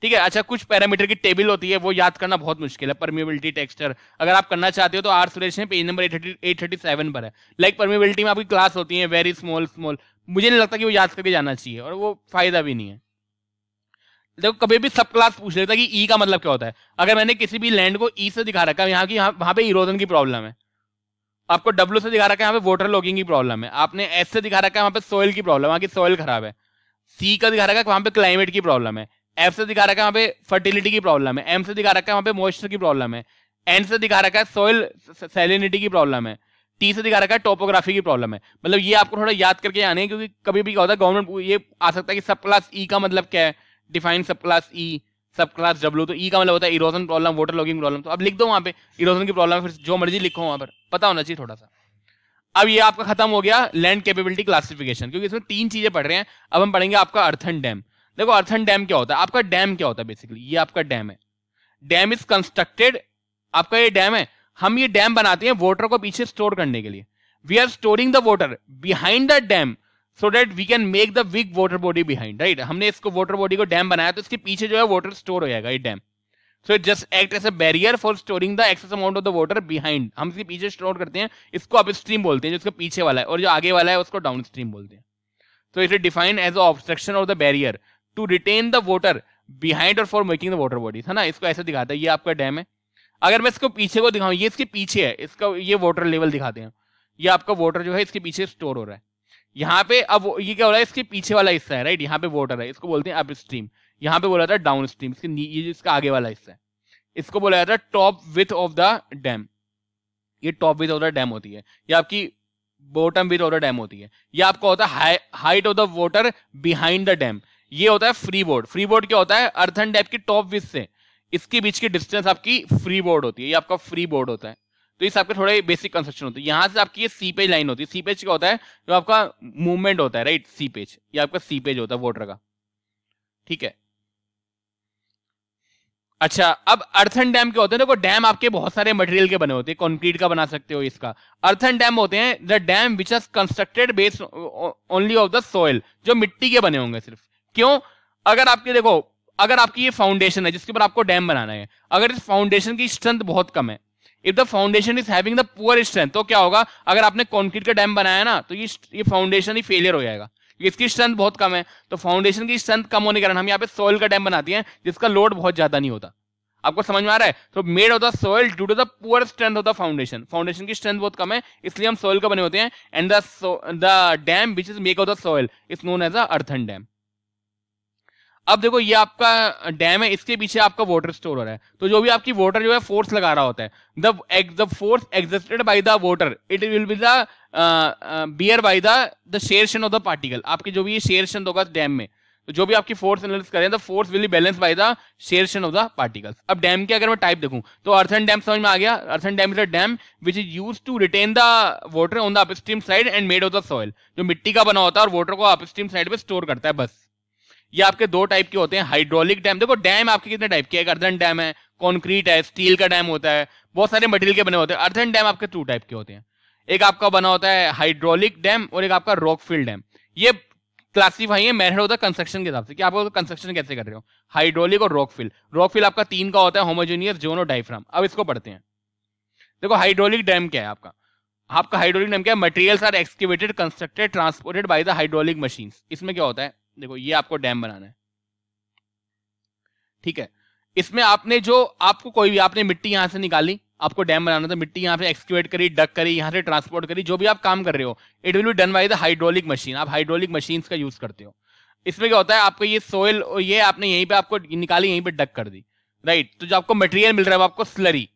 ठीक है अच्छा कुछ पैरामीटर की टेबल होती है वो याद करना बहुत मुश्किल है परमिबिलिटी टेक्सचर अगर आप करना चाहते हो तो आर सुरेश ने page number eight thirty seven पर है लाइक like, परमिबिलिटी में आपकी क्लास होती है वेरी स्मॉल स्मॉल मुझे नहीं लगता कि वो याद करके जाना चाहिए और वो फायदा भी नहीं है देखो कभी भी सब क्लास पूछ लेता कि ई e का मतलब क्या होता है अगर मैंने किसी भी लैंड को ई e से दिखा रखा है यहाँ की वहां पे इरोजन की प्रॉब्लम है आपको डब्ल्यू से दिखा रखा है यहाँ पे वाटर लॉगिंग की प्रॉब्लम है आपने एस से दिखा रखा है वहाँ पे सॉइल की प्रॉब्लम वहाँ की सॉइल खराब है सी का दिखा रखा है वहाँ पे क्लाइमेट की प्रॉब्लम है एफ से दिखा रखा है वहां पे फर्टिलिटी की प्रॉब्लम है एम से दिखा रखा है वहां पे मॉइस्चर की प्रॉब्लम है एन से दिखा रखा है सॉइल सैलिनिटी की प्रॉब्लम है टी से दिखा रखा है टोपोग्राफी की प्रॉब्लम है मतलब ये आपको थोड़ा याद करके आने क्योंकि कभी भी क्या होता है गवर्नमेंट ये आ सकता है कि सब क्लास ई का मतलब क्या है डिफाइन सब क्लास ई सब क्लास डब्ल्यू तो ई e का मतलब होता है erosion problem water logging problem तो अब लिख दो वहां पे इरोजन की प्रॉब्लम फिर जो मर्जी लिखो वहां पर पता होना चाहिए थोड़ा सा अब ये आपका खत्म हो गया लैंड कैपेबिलिटी क्लासिफिकेशन क्योंकि इसमें तीन चीजें पढ़ रहे हैं अब हम पढ़ेंगे आपका अर्थन डैम देखो अर्थन डैम क्या होता है आपका डैम क्या होता है बेसिकली ये आपका डैम है डैम इज कंस्ट्रक्टेड आपका ये डैम है हम ये डैम बनाते हैं वोटर को पीछे स्टोर करने के लिए we are storing the water behind the dam so that we can make the weak water body behind right हमने इसको वोटर बॉडी को डैम बनाया तो इसके पीछे जो है वोटर स्टोर हो जाएगा ये dam so it just act as a barrier for storing the excess amount of the water behind हम इसके पीछे स्टोर करते हैं इसको अप स्ट्रीम बोलते हैं जो इसका पीछे वाला है और जो आगे वाला है उसको डाउन स्ट्रीम बोलते हैं तो it is defined as obstruction obstruction the barrier to retain the water behind और for making the water bodies है ना इसको ऐसे दिखाता है ये आपका डैम है अगर मैं इसको पीछे को दिखाऊं ये इसके पीछे है इसका ये वाटर लेवल दिखाते हैं ये आपका वाटर जो है इसके पीछे स्टोर हो रहा है यहाँ पे अब ये क्या हो रहा है इसके पीछे वाला हिस्सा है राइट यहाँ पे वाटर है इसको बोलते हैं अप स्ट्रीम यहाँ पे बोला जाता है डाउन स्ट्रीम इसके ये इसका आगे वाला हिस्सा है इसको बोला जाता है top width of the dam ये top width of the dam होती है ये आपकी bottom width of the dam होती है ये आपका होता है height of the water behind the dam ये होता है फ्री बोर्ड फ्री बोर्ड क्या होता है अर्थन डैप की टॉप विथ से इसके बीच की डिस्टेंस आपकी फ्री बोर्ड होती है ये आपका फ्री बोर्ड होता है तो इस आपके थोड़े बेसिक कंस्ट्रक्शन होते है यहां से आपकी ये सीपेज लाइन होती है सीपेज क्या होता है जो आपका मूवमेंट होता है राइट सीपेज ये आपका सीपेज होता है वोटर का ठीक है अच्छा अब अर्थन डैम क्या होते हैं देखो डैम आपके बहुत सारे मटेरियल के बने होते हैं कंक्रीट का बना सकते हो इसका अर्थन डैम होते हैं the dam which is constructed based only of the soil जो मिट्टी के बने होंगे सिर्फ क्यों अगर आपके देखो अगर आपकी ये फाउंडेशन है जिसके ऊपर आपको डैम बनाना है अगर इस फाउंडेशन की स्ट्रेंथ बहुत कम है if the foundation is having the poor strength तो क्या होगा अगर आपने कॉन्क्रीट का डैम बनाया ना तो ये ये फाउंडेशन ही फेलियर हो जाएगा इसकी स्ट्रेंथ बहुत कम है तो फाउंडेशन की स्ट्रेंथ कम होने के कारण हम यहाँ पे सोयल का डैम बनाते हैं जिसका लोड बहुत ज्यादा नहीं होता आपको समझ में आ रहा है तो made of the soil due to the poor strength of the foundation foundation की स्ट्रेंथ बहुत कम है इसलिए हम सोयल का बने होते हैं and the dam which is make of the soil is known as a earthen dam अब देखो ये आपका डैम है इसके पीछे आपका वाटर स्टोर हो रहा है तो जो भी आपकी वाटर जो है फोर्स लगा रहा होता है the the force existed by the water it will be the bear by the the shearing of the particle आपके जो भी ये शेयरशन होगा डैम में तो जो भी आपकी फोर्स एनालिस करें the force will balance by the shearing of the particles अब डैम के अगर मैं टाइप देखूं तो अर्थन डैम समझ में आ गया earthen dam is a dam which is use to retain the water on the upstream side and made of the soil जो मिट्टी का बना होता है और वाटर को अपस्ट्रीम साइड पे स्टोर करता है बस ये आपके दो टाइप के होते हैं हाइड्रोलिक डैम देखो डैम आपके कितने टाइप के एक डैम है कॉन्क्रीट है स्टील का डैम होता है बहुत सारे मटेरियल के बने होते हैं अर्थन डैम आपके टू टाइप के होते हैं एक आपका बना होता है हाइड्रोलिक डैम और एक आपका फील्ड डैम ये क्लासीफाई है मैथड होता है कंस्ट्रक्शन के हिसाब से कि आप कंस्ट्रक्शन कैसे कर रहे हो हाइड्रोलिक और रॉक फील्ड आपका तीन का होता है होमोजोनियस जोन और डाइफ्राम अब इसको पढ़ते हैं देखो हाइड्रोलिक डैम क्या है आपका आपका हाइड्रोलिक डैम क्या है materials are excavated constructed transported by the hydraulic machine इसमें क्या होता है देखो ये आपको डैम बनाना है ठीक है इसमें आपने जो आपको कोई भी आपने मिट्टी यहां से निकाली आपको डैम बनाना था मिट्टी यहां पे एक्सक्यूट करी डक करी यहां से ट्रांसपोर्ट करी जो भी आप काम कर रहे हो it will be done by the hydraulic machine आप हाइड्रोलिक मशीन का यूज करते हो इसमें क्या होता है आपको ये सोयल ये आपने यहीं पे आपको निकाली यहीं पे डक कर दी राइट तो जो आपको मटेरियल मिल रहा है वो आपको स्लरी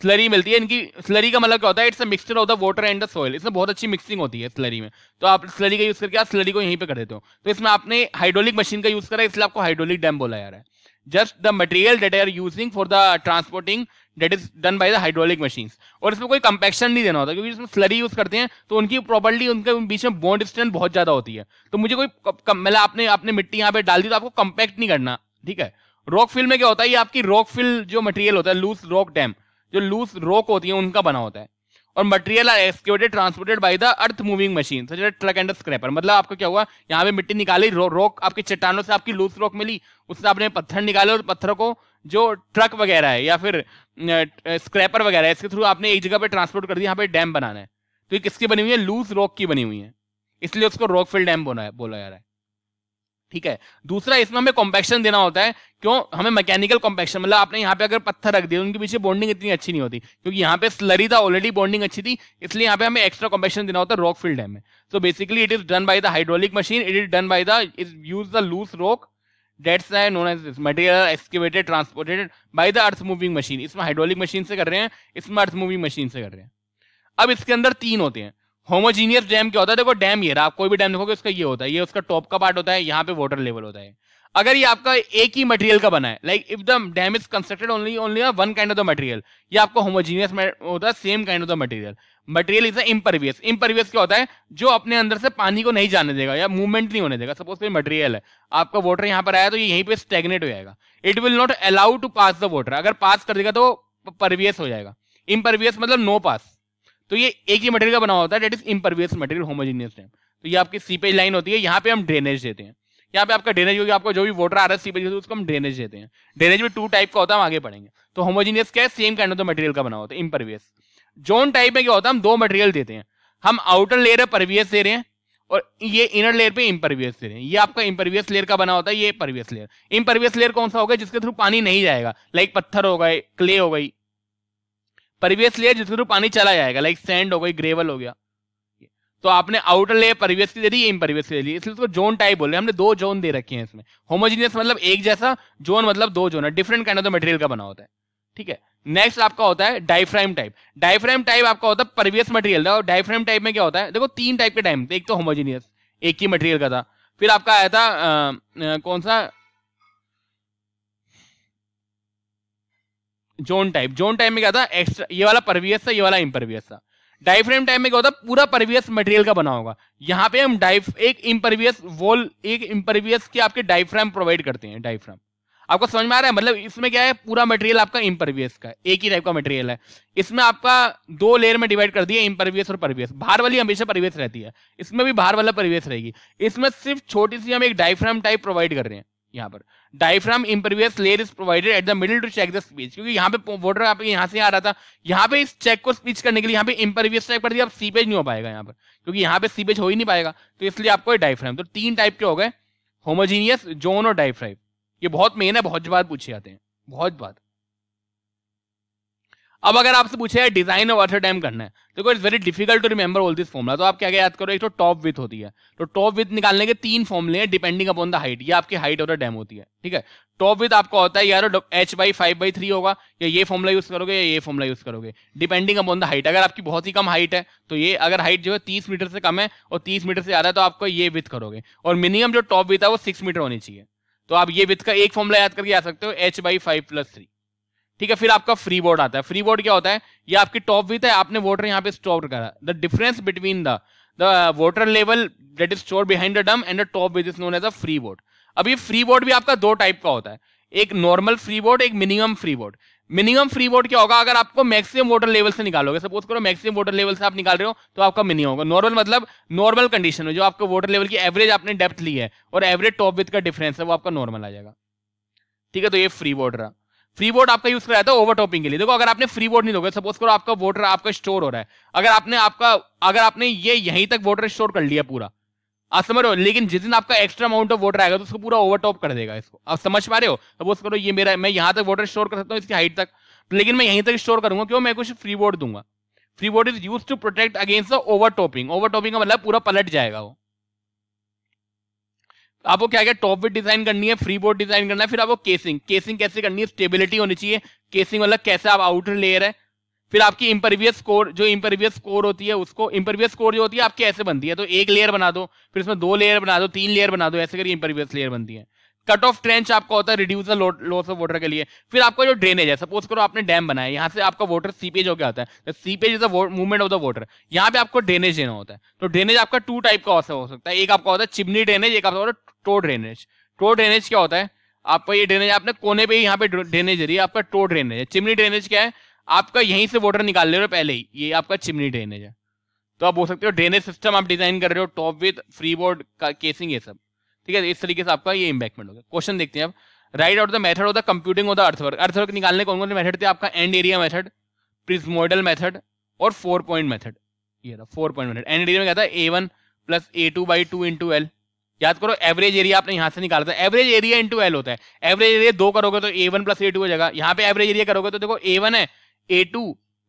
स्लरी मिलती है इनकी स्लरी का मतलब क्या होता है it's a mixture of the water and the soil इसमें बहुत अच्छी मिक्सिंग होती है स्लरी में तो आप स्लरी का यूज करके आप स्लरी को यहीं पे कर देते हो तो इसमें आपने हाइड्रोलिक मशीन का यूज करा इसलिए आपको हाइड्रोलिक डैम बोला जा रहा है just the material that are using for the transporting that is done by the hydraulic machine और इसमें कोई कंपेक्शन नहीं देना होता क्योंकि इसमें स्लरी यूज करते हैं तो उनकी प्रॉपर्टी उनके बीच में बॉन्ड स्ट्रेंथ बहुत ज्यादा होती है तो मुझे कोई मतलब आपने आपने मिट्टी यहाँ पे डाल दी तो आपको कंपैक्ट नहीं करना ठीक है रॉक फिल में क्या होता है ये आपकी रॉक फिल जो मटेरियल होता है लूज रॉक डैम जो लूज रोक होती है उनका बना होता है और material are excavated transported by the earth moving machine truck and scraper मतलब आपको क्या हुआ यहाँ पे मिट्टी निकाली रो, रोक आपकी चट्टानों से आपकी लूज रोक मिली उससे आपने पत्थर निकाले और पत्थर को जो ट्रक वगैरह है या फिर स्क्रैपर वगैरह इसके थ्रू आपने एक जगह पे ट्रांसपोर्ट कर दिया यहाँ पे डैम बनाना है तो ये किसकी बनी हुई है लूज रोक की बनी हुई है इसलिए उसको रोक फिल डैम बोला जा रहा है ठीक है दूसरा इसमें हमें कॉम्पेक्शन देना होता है क्यों हमें मैकेनिकल कॉम्पेक्शन मतलब आपने यहाँ पे अगर पत्थर रख दिया उनके पीछे बॉन्डिंग इतनी अच्छी नहीं होती क्योंकि यहाँ पे स्लरी था ऑलरेडी बॉन्डिंग अच्छी थी इसलिए यहाँ पे हमें एक्स्ट्रा कॉम्पेक्शन देना होता है रॉक फील्ड है में so basically it is done by the hydraulic machine it is done by the is use the loose rock that's known as this material excavated transported by the earth moving machine इसमें hydraulic machine से कर रहे हैं इसमें अर्थ moving machine से कर रहे हैं अब इसके अंदर तीन होते हैं होमोजीनियस डैम क्या होता है देखो डैम ये रहा आप कोई भी डैम देखोगे उसका ये होता है ये उसका टॉप का पार्ट होता है यहाँ पे वाटर लेवल होता है अगर ये आपका एक ही मटेरियल का बना है like if the dam is constructed only only one kind of the material ये आपका होमोजीनियस होता है same kind of the material material is impervious impervious क्या होता है जो अपने अंदर से पानी को नहीं जाने देगा या मूवमेंट नहीं होने देगा सपोज कोई मटेरियल है आपका वाटर यहाँ पर आया तो ये यहीं पे स्टेगनेट हो जाएगा it will not allow to pass the water अगर पास कर देगा तो परवियस हो जाएगा इम्परवियस मतलब नो पास तो ये एक ही मटेरियल का बना होता है that is impervious material homogeneous है तो ये आपकी सीपेज लाइन होती है यहाँ पे हम ड्रेनेज देते हैं यहाँ पे आपका ड्रेनेज होगी आपको जो भी वाटर आ रहा है सीपेज उसको हम ड्रेनेज देते हैं ड्रेनेज में टू टाइप का होता है हम आगे पढ़ेंगे तो होमोजीनियस क्या है सेम काइंड ऑफ मटेरियल का बना होता है इम्परवियस जोन टाइप में क्या होता है हम दो मटेरियल देते हैं हम आउटर लेयर परवियस दे रहे हैं और ये इनर लेयर पे इम्परवियस दे रहे हैं ये आपका इम्परवियस लेयर का बना होता है ये परवियस लेयर इम्परवियस लेयर कौन सा होगा जिसके थ्रू पानी नहीं जाएगा लाइक पत्थर हो गए क्ले हो गई परिवेश लेयर जिसके थ्रू पानी चला जाएगा लाइक सैंड हो गई ग्रेवल हो गया तो आपने आउटर लेयर परिवेश की दे दी इन परिवेश की दे दी इसलिए उसको जोन टाइप बोल रहे हैं हमने दो जोन दे रखे हैं इसमें होमोजीनियस मतलब एक जैसा जोन मतलब दो जोन है different kind of the material का बना होता है ठीक है नेक्स्ट आपका होता है डायफ्राम टाइप डायफ्राम टाइप आपका होता है परिवेश मटेरियल था और डायफ्राम टाइप में क्या होता है देखो तीन टाइप के टाइम थे एक तो होमोजीनियस एक ही मटेरियल का था फिर आपका आया था आ, आ, कौन सा जोन टाइप जोन टाइप में क्या था एक्स्ट्रा ये वाला परवियस था ये वाला इम्परवियस था डाइफ्रेम टाइप में क्या होता पूरा परवियस मटेरियल का बना होगा यहाँ पे हम डाइफ एक इम्परवियस वॉल एक इम्परवियस के आपके डाइफ्रेम प्रोवाइड करते हैं डाइफ्रेम आपको समझ में आ रहा है मतलब इसमें क्या है पूरा मटेरियल आपका इम्परवियस का एक ही टाइप का मटेरियल है इसमें आपका दो लेयर में डिवाइड कर दिया इम्परवियस और परवियस बाहर वाली हमेशा परवियस रहती है इसमें भी बाहर वाला परवियस रहेगी इसमें सिर्फ छोटी सी हम एक डाइफ्राम टाइप प्रोवाइड कर रहे हैं यहाँ पर diaphragm impervious layer is provided at the middle to check the seepage क्योंकि यहाँ पे वोटर आप यहाँ से आ रहा था यहाँ पे इस चेक को स्पीच करने के लिए यहाँ पे इम्प्रवियस चेक पर आप सीपेज नहीं हो पाएगा यहाँ पर क्योंकि यहाँ पे सीपेज हो ही नहीं पाएगा तो इसलिए आपको डायफ्राम तो तीन टाइप के हो गए होमोजीनियस जोन और डायफ्राइम ये बहुत मेन है बहुत बात पूछे जाते हैं बहुत बात अब अगर आपसे पूछे डिजाइन ऑफ वाटर डैम करना है देखो it's very difficult to remember all this formula तो आप क्या क्या याद करो एक तो टॉप विथ होती है तो टॉप विथ निकालने के तीन फॉर्मुले हैं डिपेंडिंग अपॉन द हाइट ये आपकी हाइट ऑफ द डैम होती है ठीक है टॉप विथ आपका होता है यार H by five by three होगा या ये फॉर्मला यूज करोगे या ये फॉर्मला यूज करोगे डिपेंडिंग अपॉन द हाइट अगर आपकी बहुत ही कम हाइट है तो ये अगर हाइट जो है तीस मीटर से कम है और तीस मीटर से ज्यादा है तो आपको ये विथ करोगे और मिनिमम जो टॉप विथ है वो सिक्स मीटर होनी चाहिए तो आप ये विथ का एक फॉर्मला याद करके आ सकते हो H by five plus three ठीक है फिर आपका फ्री बोर्ड आता है फ्री बोर्ड क्या होता है ये आपकी टॉप विथ है आपने वोटर यहाँ पे स्टोर करा the difference between the the water level that is store behind the dam and the top width is known as a free board अब ये फ्री बोर्ड भी आपका दो टाइप का होता है एक नॉर्मल फ्री बोर्ड एक minimum free board minimum free वोट क्या होगा अगर आपको मैक्सिमम वोटर लेवल से निकालोगे सपोज करो मैक्सिमम वोटर लेवल से आप निकाल रहे हो तो आपका मिनिमम होगा नॉर्मल मतलब नॉर्मल कंडीशन में जो आपको वोटर लेवल की एवरेज आपने डेप्थ ली है और एवरेज टॉप विथ का डिफरेंस है वो आपका नॉर्मल आ जाएगा ठीक है तो ये फ्री वोट रहा फ्री वोट आपका यूज कराया था ओवर टॉपिंग के लिए देखो अगर आपने फ्री वोट नहीं दोगे सपोज करो आपका वोटर आपका स्टोर हो रहा है अगर आपने आपका अगर आपने ये यहीं तक वोटर स्टोर कर लिया पूरा आप समझ रहे हो लेकिन जिस दिन आपका एक्स्ट्रा अमाउंट ऑफ वोटर आएगा तो उसको पूरा ओवरटॉप कर देगा इसको आप समझ पा रहे हो सपोज करो ये मेरा मैं यहाँ तक वोटर स्टोर कर सकता हूँ इसकी हाइट तक लेकिन मैं यहीं तक स्टोर करूंगा क्यों मैं कुछ फ्री वोट दूंगा फ्री वोट is use to protect against the overtopping overtopping का मतलब पूरा पलट जाएगा वो आपको क्या क्या टॉप विट डिजाइन करनी है फ्री बोर्ड डिजाइन करना है फिर आपको केसिंग केसिंग कैसे करनी है स्टेबिलिटी होनी चाहिए केसिंग मतलब कैसे आप आउटर लेयर है फिर आपकी इम्परवियस कोर जो इम्परवियस कोर होती है उसको इम्परवियस कोर जो होती है आपकी ऐसे बनती है तो एक लेयर बना दो फिर उसमें दो लेयर बना दो तीन लेयर बना दो ऐसे करिए इम्परवियस लेयर बनती है कट ऑफ ट्रेंच आपका होता है रिड्यूस लॉस ऑफ वाटर के लिए फिर आपका जो ड्रेनेज है सपोज करो आपने डैम बनाया यहाँ से आपका वाटर सीपेज होकर आता है seepage is the movement of the water यहाँ पे आपको ड्रेनेज देना होता है तो ड्रेनेज आपका टू टाइप का हो सकता है एक आपका होता है चिमनी ड्रेनेज एक आपका होता है टो ड्रेनेज टो ड्रेनेज क्या होता है आपका ये ड्रेनेज आपने कोने पे यहाँ पे ड्रेनेज रही है आपका टो ड्रेनेज है चिमनी ड्रेनेज क्या है आपका यहीं से वाटर निकाल ले रहे हो पहले ही ये आपका चिमनी ड्रेनेज है तो आप बोल सकते हो ड्रेनेज सिस्टम आप डिजाइन कर रहे हो टॉप विथ फ्री बोर्ड का केसिंग ये सब ठीक है इस तरीके से आपका ये इम्पैक्टमेंट होगा क्वेश्चन देखते हैं आप write out the method of the computing of the earthwork earthwork निकालने कौन कौन से मेथड थे आपका end area method prismoidal method और फोर पॉइंट मेथड ये रहा four point method end area में क्या था A one plus A two by two into L याद करो एवरेज एरिया आपने यहां से निकाला था एवरेज एरिया इंटू एल होता है एवरेज एरिया दो करोगे तो A one plus A two हो जाएगा यहाँ पे एवरेज एरिया करोगे तो देखो ए वन है A two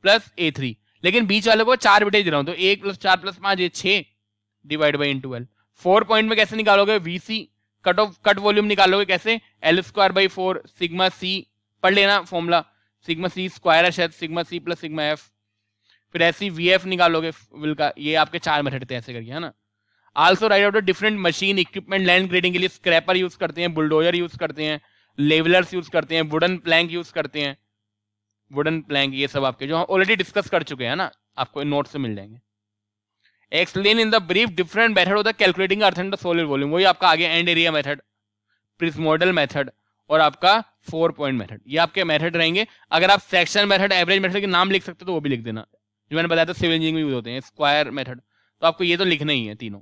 plus A three लेकिन बीच वाले को चार बेटे दे रहा हूं तो एक प्लस चार प्लस पांच छह divide by into L four point में कैसे निकालोगे VC cut of cut volume निकालोगे कैसे L square by four sigma C पढ़ लेना फॉर्मूला सिग्मा सी स्क्वायर है शायद sigma C plus sigma F फिर ऐसी वी एफ निकालोगे विल का ये आपके चार मेथड थे ऐसे करके है ना also write out different machine equipment land grading के लिए स्क्रैपर यूज करते हैं बुलडोजर यूज करते हैं लेवलर्स यूज करते हैं वुडन प्लैंक यूज करते हैं वुडन प्लैंक ये सब आपके जो हम ऑलरेडी डिस्कस कर चुके हैं ना आपको नोट से मिल जाएंगे explain in the brief different method होता है calculating earth and solar volume वही आपका आगे end area method prismoidal method और आपका फोर पॉइंट मेथड ये आपके मेथड रहेंगे अगर आप सेक्शन मेथड एवरेज मेथड के नाम लिख सकते हो तो वो भी लिख देना जो मैंने बताया था सिविल इंजीनियरिंग में यूज होते हैं स्क्वायर मेथड तो आपको ये तो लिखना ही है तीनों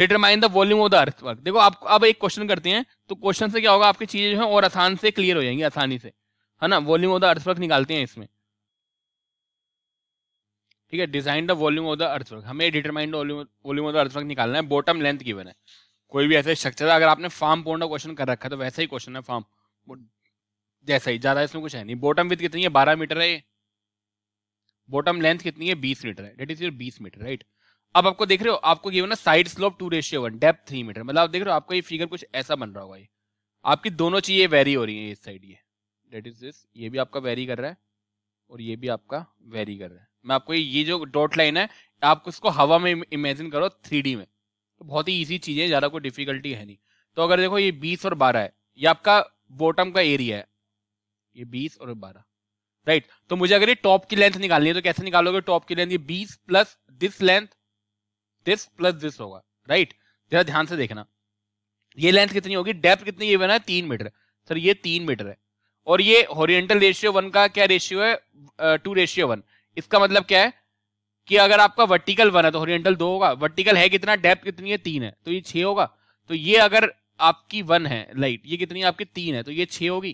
determine the volume of the earth work देखो आप अब एक क्वेश्चन करते हैं तो क्वेश्चन से क्या होगा आपकी चीजें जो है और आसान से क्लियर हो जाएंगी आसानी से है ना volume of the earth work निकालते हैं इसमें ठीक है design the volume of the earth work हमें determine volume of the earth work निकालना है बॉटम लेंथ की है कोई भी ऐसे स्ट्रक्चर अगर आपने फार्म पोन का क्वेश्चन कर रखा है तो वैसा ही क्वेश्चन है फार्म जैसा ही ज्यादा इसमें कुछ है नहीं बॉटम विथ कितनी है बारह मीटर है बॉटम लेंथ कितनी है बीस मीटर है डेट इज योर बीस मीटर राइट right? अब आपको देख रहे हो आपको ये ना side slope two ratio one depth three metre मतलब आप देख रहे हो आपका ये फिगर कुछ ऐसा बन रहा होगा ये आपकी दोनों चीजें वेरी हो रही है इस साइड ये डेट इज दिस ये भी आपका वेरी कर रहा है और ये भी आपका वेरी कर रहा है मैं आपको ये जो डॉट लाइन है आप इसको हवा में इमेजिन करो थ्री में तो बहुत ही ईजी चीज है ज्यादा कोई डिफिकल्टी है नहीं तो अगर देखो ये बीस और बारह है ये आपका बॉटम का एरिया है ये बीस और बारह राइट right. तो मुझे अगर ये टॉप की लेंथ निकालनी है तो कैसे निकालोगे टॉप की लेंथ ये बीस plus this length this plus this होगा राइट जरा ध्यान से देखना ये लेंथ कितनी होगी डेप्थ कितनी ये बना है तीन मीटर सर ये तीन मीटर है और ये हॉरियंटल रेशियो वन का क्या रेशियो है टू रेशियो वन इसका मतलब क्या है कि अगर आपका वर्टिकल वन है तो हॉरियंटल दो होगा वर्टिकल है कितना डेप्थ कितनी है तीन है तो ये छे होगा तो ये अगर आपकी वन है लाइट ये कितनी आपकी तीन है तो ये छे होगी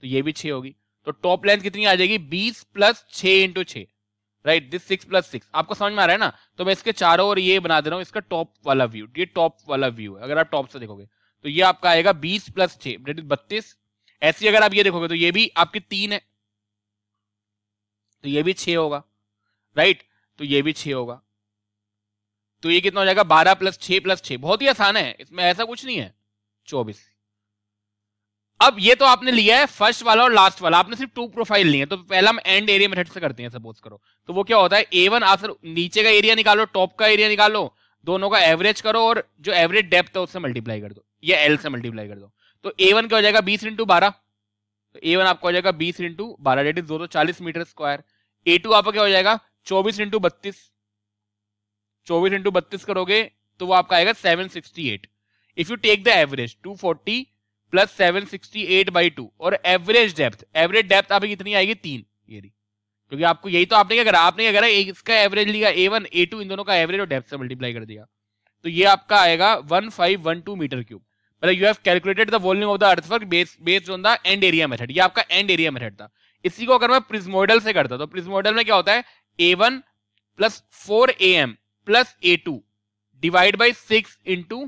तो ये भी छे होगी तो टॉप लेंथ कितनी आ जाएगी बीस प्लस छह इंटू छह right this six plus six आपको समझ में आ रहा है ना तो मैं इसके चारों और ये बना दे रहा हूँ इसका टॉप वाला व्यू ये टॉप वाला व्यू है अगर आप टॉप से देखोगे तो ये आपका आएगा बीस प्लस छह बत्तीस ऐसी अगर आप ये देखोगे तो ये भी आपके तीन है तो ये भी छह होगा राइट तो ये भी छ होगा तो ये कितना हो जाएगा बारह प्लस छह प्लस छह बहुत ही आसान है इसमें ऐसा कुछ नहीं है चौबीस अब ये तो आपने लिया है फर्स्ट वाला और लास्ट वाला आपने सिर्फ टू प्रोफाइल लिए तो पहला हम एंड एरिया मेथड से करते हैं सपोज करो तो वो क्या होता है ए वन आप नीचे का एरिया निकालो टॉप का एरिया निकालो दोनों का एवरेज करो और जो एवरेज डेप्थ है उससे मल्टीप्लाई कर दो या एल से मल्टीप्लाई कर दो तो ए वन क्या हो जाएगा बीस इंटू बारह तो ए वन आपका हो जाएगा बीस इंटू बारह डेट इज दो सौ चालीस मीटर स्क्वायर ए टू आपका क्या हो जाएगा चौबीस इंटू बत्तीस चौबीस इंटू बत्तीस करोगे तो वो आपका आएगा seven sixty eight if you take the average two forty plus seven sixty eight by two और एवरेज डेप्थ एवरेज डेप्थ आपकी कितनी आएगी तीन ये रही क्योंकि आपको यही तो आपने क्या करा आपने क्या करा इसका एवरेज लिया ए वन ए टू इन दोनों का एवरेज और डेप्थ से मल्टीप्लाई कर दिया तो ये आपका आएगा one five one two metre cube मतलब you have calculated the volume of the earthwork based on the end area method ये आपका एंड एरिया मेथड था इसी को अगर मैं प्रिज्मोडल से करता तो प्रिज्मोडल में क्या होता है A one plus four A M plus A two divide by six into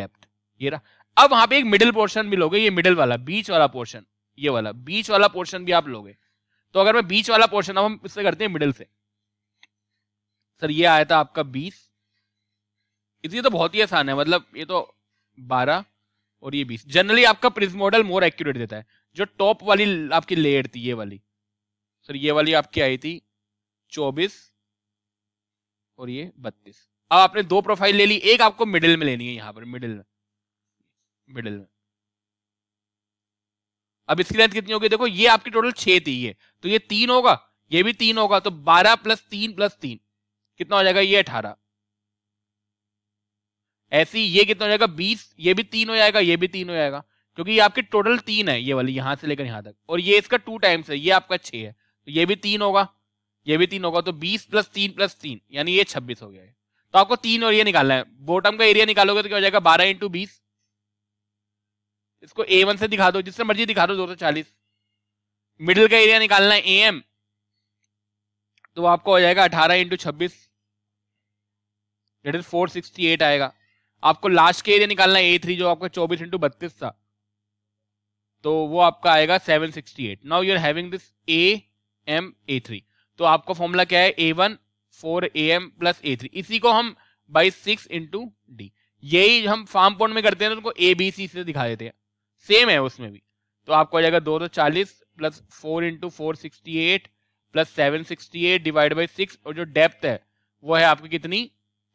depth ये रहा अब वहां पे एक मिडिल पोर्शन भी लोगे ये मिडिल वाला बीच वाला पोर्शन ये वाला बीच वाला पोर्शन भी आप लोगे तो अगर मैं बीच वाला पोर्शन अब हम इससे करते हैं मिडिल से सर ये आया था आपका बीस इसलिए तो बहुत ही आसान है मतलब ये तो बारह और ये बीस जनरली आपका प्रिज मॉडल मोर एक्यूरेट देता है जो टॉप वाली आपकी लेयर थी ये वाली सर ये वाली आपकी आई थी चौबीस और ये बत्तीस अब आपने दो प्रोफाइल ले ली एक आपको मिडिल में लेनी है यहां पर मिडिल में मिडिल में अब इसकी लेंथ कितनी होगी देखो ये आपकी टोटल छह थी ये तो ये तीन होगा ये भी तीन होगा तो बारह प्लस तीन प्लस तीन कितना हो जाएगा ये अठारह ऐसी ये कितना हो जाएगा बीस ये भी तीन हो जाएगा ये भी तीन हो जाएगा क्योंकि ये आपकी टोटल तीन है ये वाली यहां से लेकर यहां तक और ये इसका टू टाइम्स है ये आपका छह है तो ये भी तीन होगा ये भी तीन होगा तो बीस प्लस तीन प्लस तीन यानी ये छब्बीस हो गया है तो आपको तीन और ये निकालना है बॉटम का एरिया निकालोगे तो क्या हो जाएगा बारह इंटू बीस इसको ए वन से दिखा दो जिससे मर्जी दिखा दो दो सौ चालीस मिडिल का एरिया निकालना है ए एम तो आपको हो जाएगा अठारह इंटू छब्बीस that is four sixty eight आएगा आपको लास्ट के एरिया निकालना है ए थ्री जो आपका चौबीस इंटू बत्तीस था तो वो आपका आएगा seven sixty eight now you are having this A M A three तो आपका फॉर्मूला क्या है A one four A M plus A three इसी को हम बाई सिक्स इंटू डी यही हम फार्म पॉइंट में करते हैं तो उनको ए बी सी से दिखा देते हैं सेम है उसमें भी तो आपको आ जाएगा दो सौ चालीस plus four into four sixty eight plus seven sixty eight divide by six और जो डेप्थ है वो है आपकी कितनी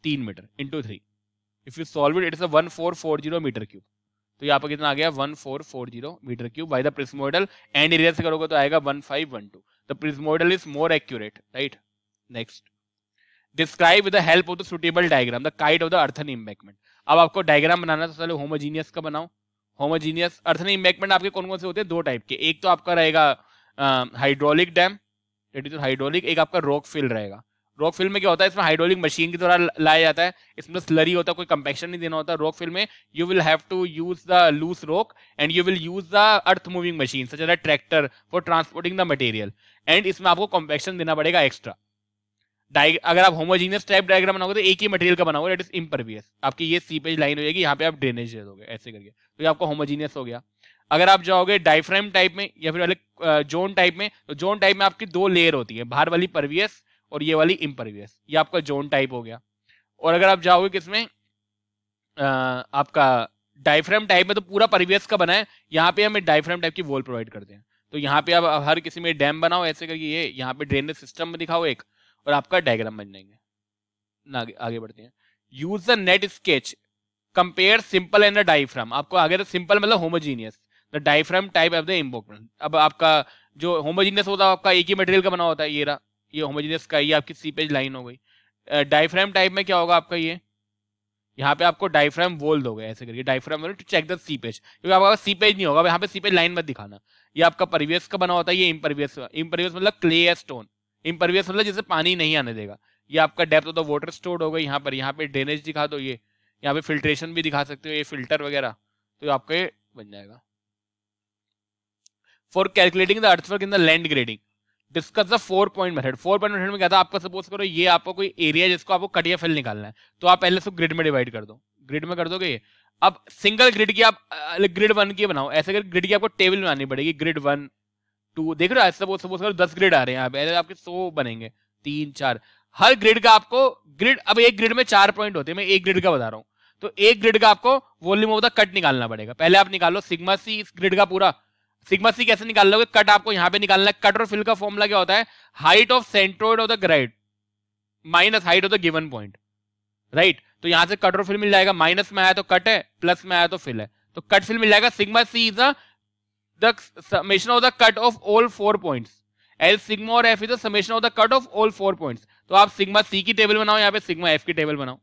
तीन metre into three if you solve it it's one four four zero metre cube तो यहाँ पर कितना आ गया one four four zero metre cube by the prismoidal end area से करोगे तो आएगा one five one two the prismoidal is more accurate right next describe with the help of the suitable diagram the kite of the earthen embankment अब आपको diagram बनाना तो चलो homogeneous का बनाओ होमोजीनियस अर्थन इम्बैकमेंट आपके कौन कौन से होते हैं दो टाइप के एक तो आपका रहेगा hydraulic dam it is hydraulic एक आपका रॉक फिल रहेगा रॉक फिल में क्या होता है इसमें हाइड्रोलिक मशीन के द्वारा लाया जाता है इसमें स्लरी होता है कोई कंपेक्शन नहीं देना होता रॉक फिल में you will have to use the loose rock and you will use the earth moving machine such tractor for transporting the material and इसमें आपको कंपेक्शन देना पड़ेगा एक्स्ट्रा अगर आप होमोजीनियस टाइप डायग्राम बनाओगे तो एक ही मटेरियल का बनाओगे इट इज इम्परवियस आपकी ये सीपेज लाइन हो जाएगी यहाँ पे आप ड्रेनेज दे दोगे ऐसे करके तो ये आपका होमोजीनियस हो गया अगर आप जाओगे डायफ्राम टाइप में या फिर वाले जोन टाइप में तो जोन टाइप में आपकी दो लेयर होती है बाहर वाली परवियस और ये वाली इम्परवियस ये आपका जोन टाइप हो गया और अगर आप जाओगे किसमें आपका डायफ्राम टाइप में तो पूरा परवियस का बना है यहाँ पे हमें डायफ्राम टाइप की वॉल प्रोवाइड करते हैं तो यहाँ पे आप हर किसी में डैम बनाओ ऐसे करके ये यहाँ पे ड्रेनेज सिस्टम दिखाओ एक और आपका डायग्राम बन जाएंगे ना आगे, आगे बढ़ते हैं use the net sketch compare simple and the diaphragm आपको आगे तो सिंपल मतलब homogeneous the diaphragm type of the important अब आपका जो होमोजीनियस होता है आपका एक ही मटेरियल का बना होता है ये रहा ये होमोजीनियस का ये आपकी सीपेज लाइन हो गई डायफ्राम टाइप में क्या होगा आपका ये यहाँ पे आपको डायफ्राम वोल्ड हो गया ऐसे करके diaphragm to check the seepage क्योंकि आपका सीपेज नहीं होगा यहाँ पे सीपेज लाइन मत दिखाना ये आपका परवियस का बना होता है ये इम्परवियस इम्परवियस मतलब क्ले स्टोन इम्परवियस मतलब जैसे पानी नहीं आने देगा ये आपका depth of the water store होगा यहाँ पर यहाँ पे ड्रेनेज दिखा दो ये यहाँ पे फिल्ट्रेशन भी दिखा सकते हो ये फिल्टर वगैरह तो आपका ये बन जाएगा for calculating the earthwork in the land grading discuss the four point method four point method में क्या था आपका सपोज करो ये आपको कोई एरिया जिसको आपको कट या फिल निकालना है तो आप पहले से ग्रिड में डिवाइड कर दो ग्रिड में कर दोगे अब सिंगल ग्रिड की आप ग्रिड वन की बनाओ ऐसे अगर ग्रिड की आपको टेबल में आनी पड़ेगी ग्रिड वन टू देख रहे हो सपोज सपोज करो दस ग्रेड आ रहे हैं आप आपके सो बनेंगे तीन चार हर ग्रेड का आपको ग्रिड अब एक ग्रिड में चार पॉइंट होते हैं मैं एक ग्रिड का बता रहा हूँ तो एक ग्रिड का आपको वॉल्यूम ऑफ द कट निकालना पड़ेगा पहले आप निकालो सिग्मा सी इस ग्रिड का पूरा सिग्मा सी कैसे निकाल लोगे कट आपको यहाँ पे निकालना है कट और फिल का फॉर्मूला क्या होता है height of centroid of the grid minus height of the given point right तो यहां से कट और फिल मिल जाएगा माइनस में आया तो कट है प्लस में आया तो फिल है तो कट फिल मिल जाएगा sigma C is the the summation of the cut of all four points L sigma और F is summation of the cut of all four points तो आप सिग्मा सी की टेबल बनाओ यहाँ पे सिग्मा एफ की टेबल बनाओ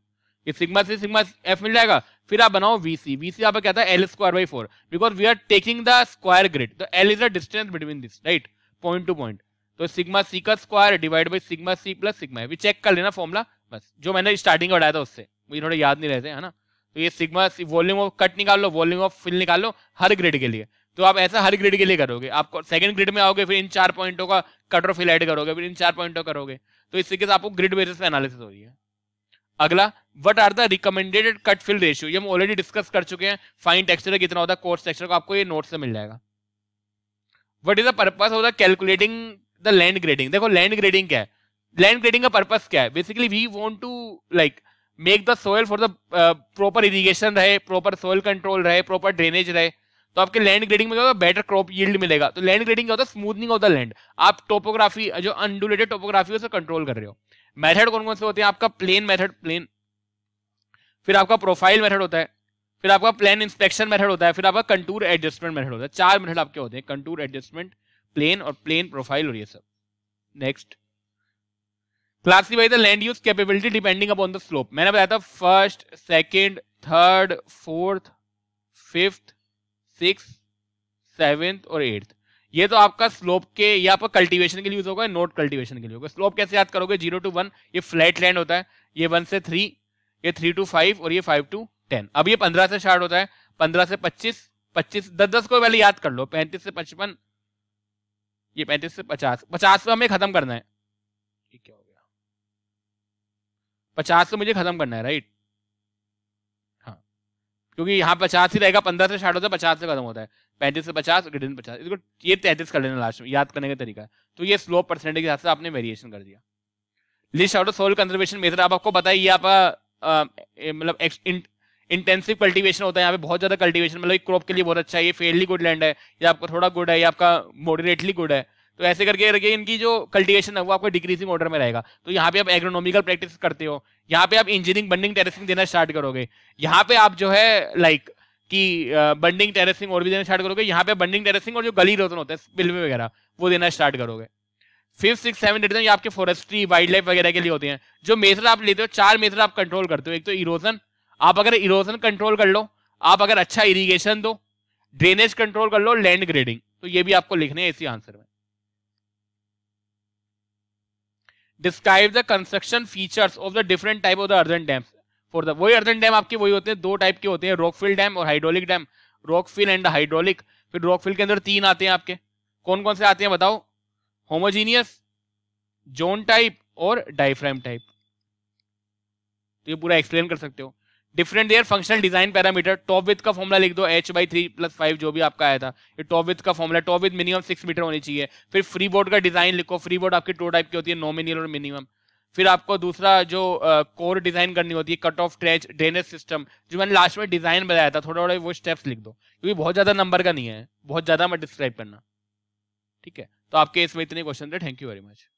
ये सिग्मा सी सिग्मा एफ मिल जाएगा फिर आप बनाओ वी सी वी सी आप क्या था L square by four because we are taking the square grid तो L is the distance between this right point to point तो सिग्मा सी का square divide by sigma C plus sigma F check कर लेना फॉर्मला बस जो मैंने starting में बढ़ाया था उससे मुझे थोड़ा याद नहीं रहते है ना तो ये sigma C volume of cut निकाल लो वॉल्यूम ऑफ फिल निकाल लो हर ग्रेड के लिए तो आप ऐसा हर ग्रेड के लिए करोगे आप सेकंड ग्रेड में आओगे फिर इन चार पॉइंटों का कट ऑफ एड करोगे फिर इन चार पॉइंटों करोगे तो इस तरीके से आपको ग्रिड बेसिस पे एनालिसिस हो रही है अगला what are the recommended cut fill ratio ये हम ऑलरेडी डिस्कस कर चुके हैं फाइन टेक्सचर कितना होता है कोर्स टेक्सचर को आपको ये नोट से मिल जाएगा what is the purpose of the calculating the land grading देखो लैंड ग्रेडिंग क्या है लैंड ग्रेडिंग का पर्पज क्या है basically we want to like make the soil for the proper irrigation रहे प्रॉपर सोयल कंट्रोल रहे प्रॉपर ड्रेनेज रहे तो आपके लैंड ग्रेडिंग में क्या होगा बेटर क्रॉप यील्ड मिलेगा तो लैंड ग्रेडिंग क्या होता है स्मूथनिंग ऑफ द लैंड आप टोपोग्राफी जो अनडुलेटेड टोपोग्राफी उसे कंट्रोल कर रहे हो मेथड कौन कौन से होते हैं आपका प्लेन मेथड प्लेन फिर आपका प्रोफाइल मेथड होता है फिर आपका प्लेन इंस्पेक्शन मेथड होता है फिर आपका कंटूर एडजस्टमेंट मेथड होता है चार मेथड आपके होते हैं कंटूर एडजस्टमेंट प्लेन और प्लेन प्रोफाइल और ये सब next classify the land use capability depending upon the slope मैंने बताया था first second third fourth fifth six seventh और एट्थ ये तो आपका स्लोप के या आपका कल्टीवेशन के लिए यूज होगा नोट कल्टीवेशन के लिए होगा स्लोप कैसे याद करोगे जीरो टू वन ये फ्लैट लैंड होता है ये वन से थ्री ये थ्री टू फाइव और ये फाइव टू टेन अब ये पंद्रह से स्टार्ट होता है पंद्रह से पच्चीस पच्चीस दस दस को पहले याद कर लो पैंतीस से पचपन ये पैंतीस से पचास पचास को हमें खत्म करना है ये क्या हो गया पचास को मुझे खत्म करना है राइट क्योंकि यहाँ पचास ही रहेगा पंद्रह से स्टार्ट होता है पचास से खत्म होता है पैंतीस से पचास देन पचास इसको ये तैंतीस कर लेना लास्ट में याद करने का तरीका है तो ये स्लो परसेंटेज के हिसाब से आपने वेरिएशन कर दिया list out of soil conservation method आप आपको बताइए ये आपका मतलब इंटेंसिव कल्टीवेशन होता है यहाँ पे बहुत ज्यादा कल्टीवेशन मतलब क्रॉप के लिए बहुत अच्छा है ये फेयरली गुड लैंड है या आपका थोड़ा गुड है या आपका मॉडरेटली गुड है तो ऐसे करके रखिए इनकी जो कल्टीवेशन है वो आपका डिक्रीजिंग ऑर्डर में रहेगा तो यहाँ पे आप एग्रोनॉमिकल प्रैक्टिस करते हो यहाँ पे आप इंजीनियरिंग बंडिंग टेरेसिंग देना स्टार्ट करोगे यहाँ पे आप जो है लाइक कि बंडिंग टेरेसिंग और भी देना स्टार्ट करोगे यहाँ पे बंडिंग टेरेसिंग और जो गली रोतन होता है बिल्वे वगैरह वो देना स्टार्ट करोगे फिफ्थ सिक्स सेवन एट ये आपके फॉरेस्ट्री वाइल्ड लाइफ वगैरह के लिए होते हैं जो मेजर आप लेते हो चार मेजर आप कंट्रोल करते हो एक तो इरोजन आप अगर इरोजन कंट्रोल कर लो आप अगर अच्छा इरीगेशन दो ड्रेनेज कंट्रोल कर लो लैंड ग्रेडिंग तो ये भी आपको लिखने हैं इसी आंसर में describe the construction features of the different type of the earthen dam for the वही अर्जन डैम आपके वही होते हैं दो टाइप के होते हैं रॉकफिल डैम और hydraulic dam rockfill and hydraulic फिर रॉकफिल के अंदर तीन आते हैं आपके कौन कौन से आते हैं बताओ होमोजीनियस जोन टाइप और डाइफ्राइम टाइप तो ये पूरा एक्सप्लेन कर सकते हो different their functional design parameter top width का फॉर्मला लिख दो H by three plus five जो भी आपका आया था ये टॉप विथ का formula top width minimum six metre होनी चाहिए फिर फ्री बोर्ड का डिजाइन लिखो फ्री बोर्ड आपकी टू टाइप की होती है नॉमिनियल और मिनिमम फिर आपको दूसरा जो कोर uh, डिजाइन करनी होती है cut off trench drainage system जो मैंने लास्ट में डिजाइन बताया था थोड़ा थोड़ा वो स्टेप्स लिख दो क्योंकि बहुत ज्यादा नंबर का नहीं है बहुत ज्यादा मैं डिस्क्राइब करना ठीक है तो आपके इसमें इतने क्वेश्चन थे थैंक यू वेरी मच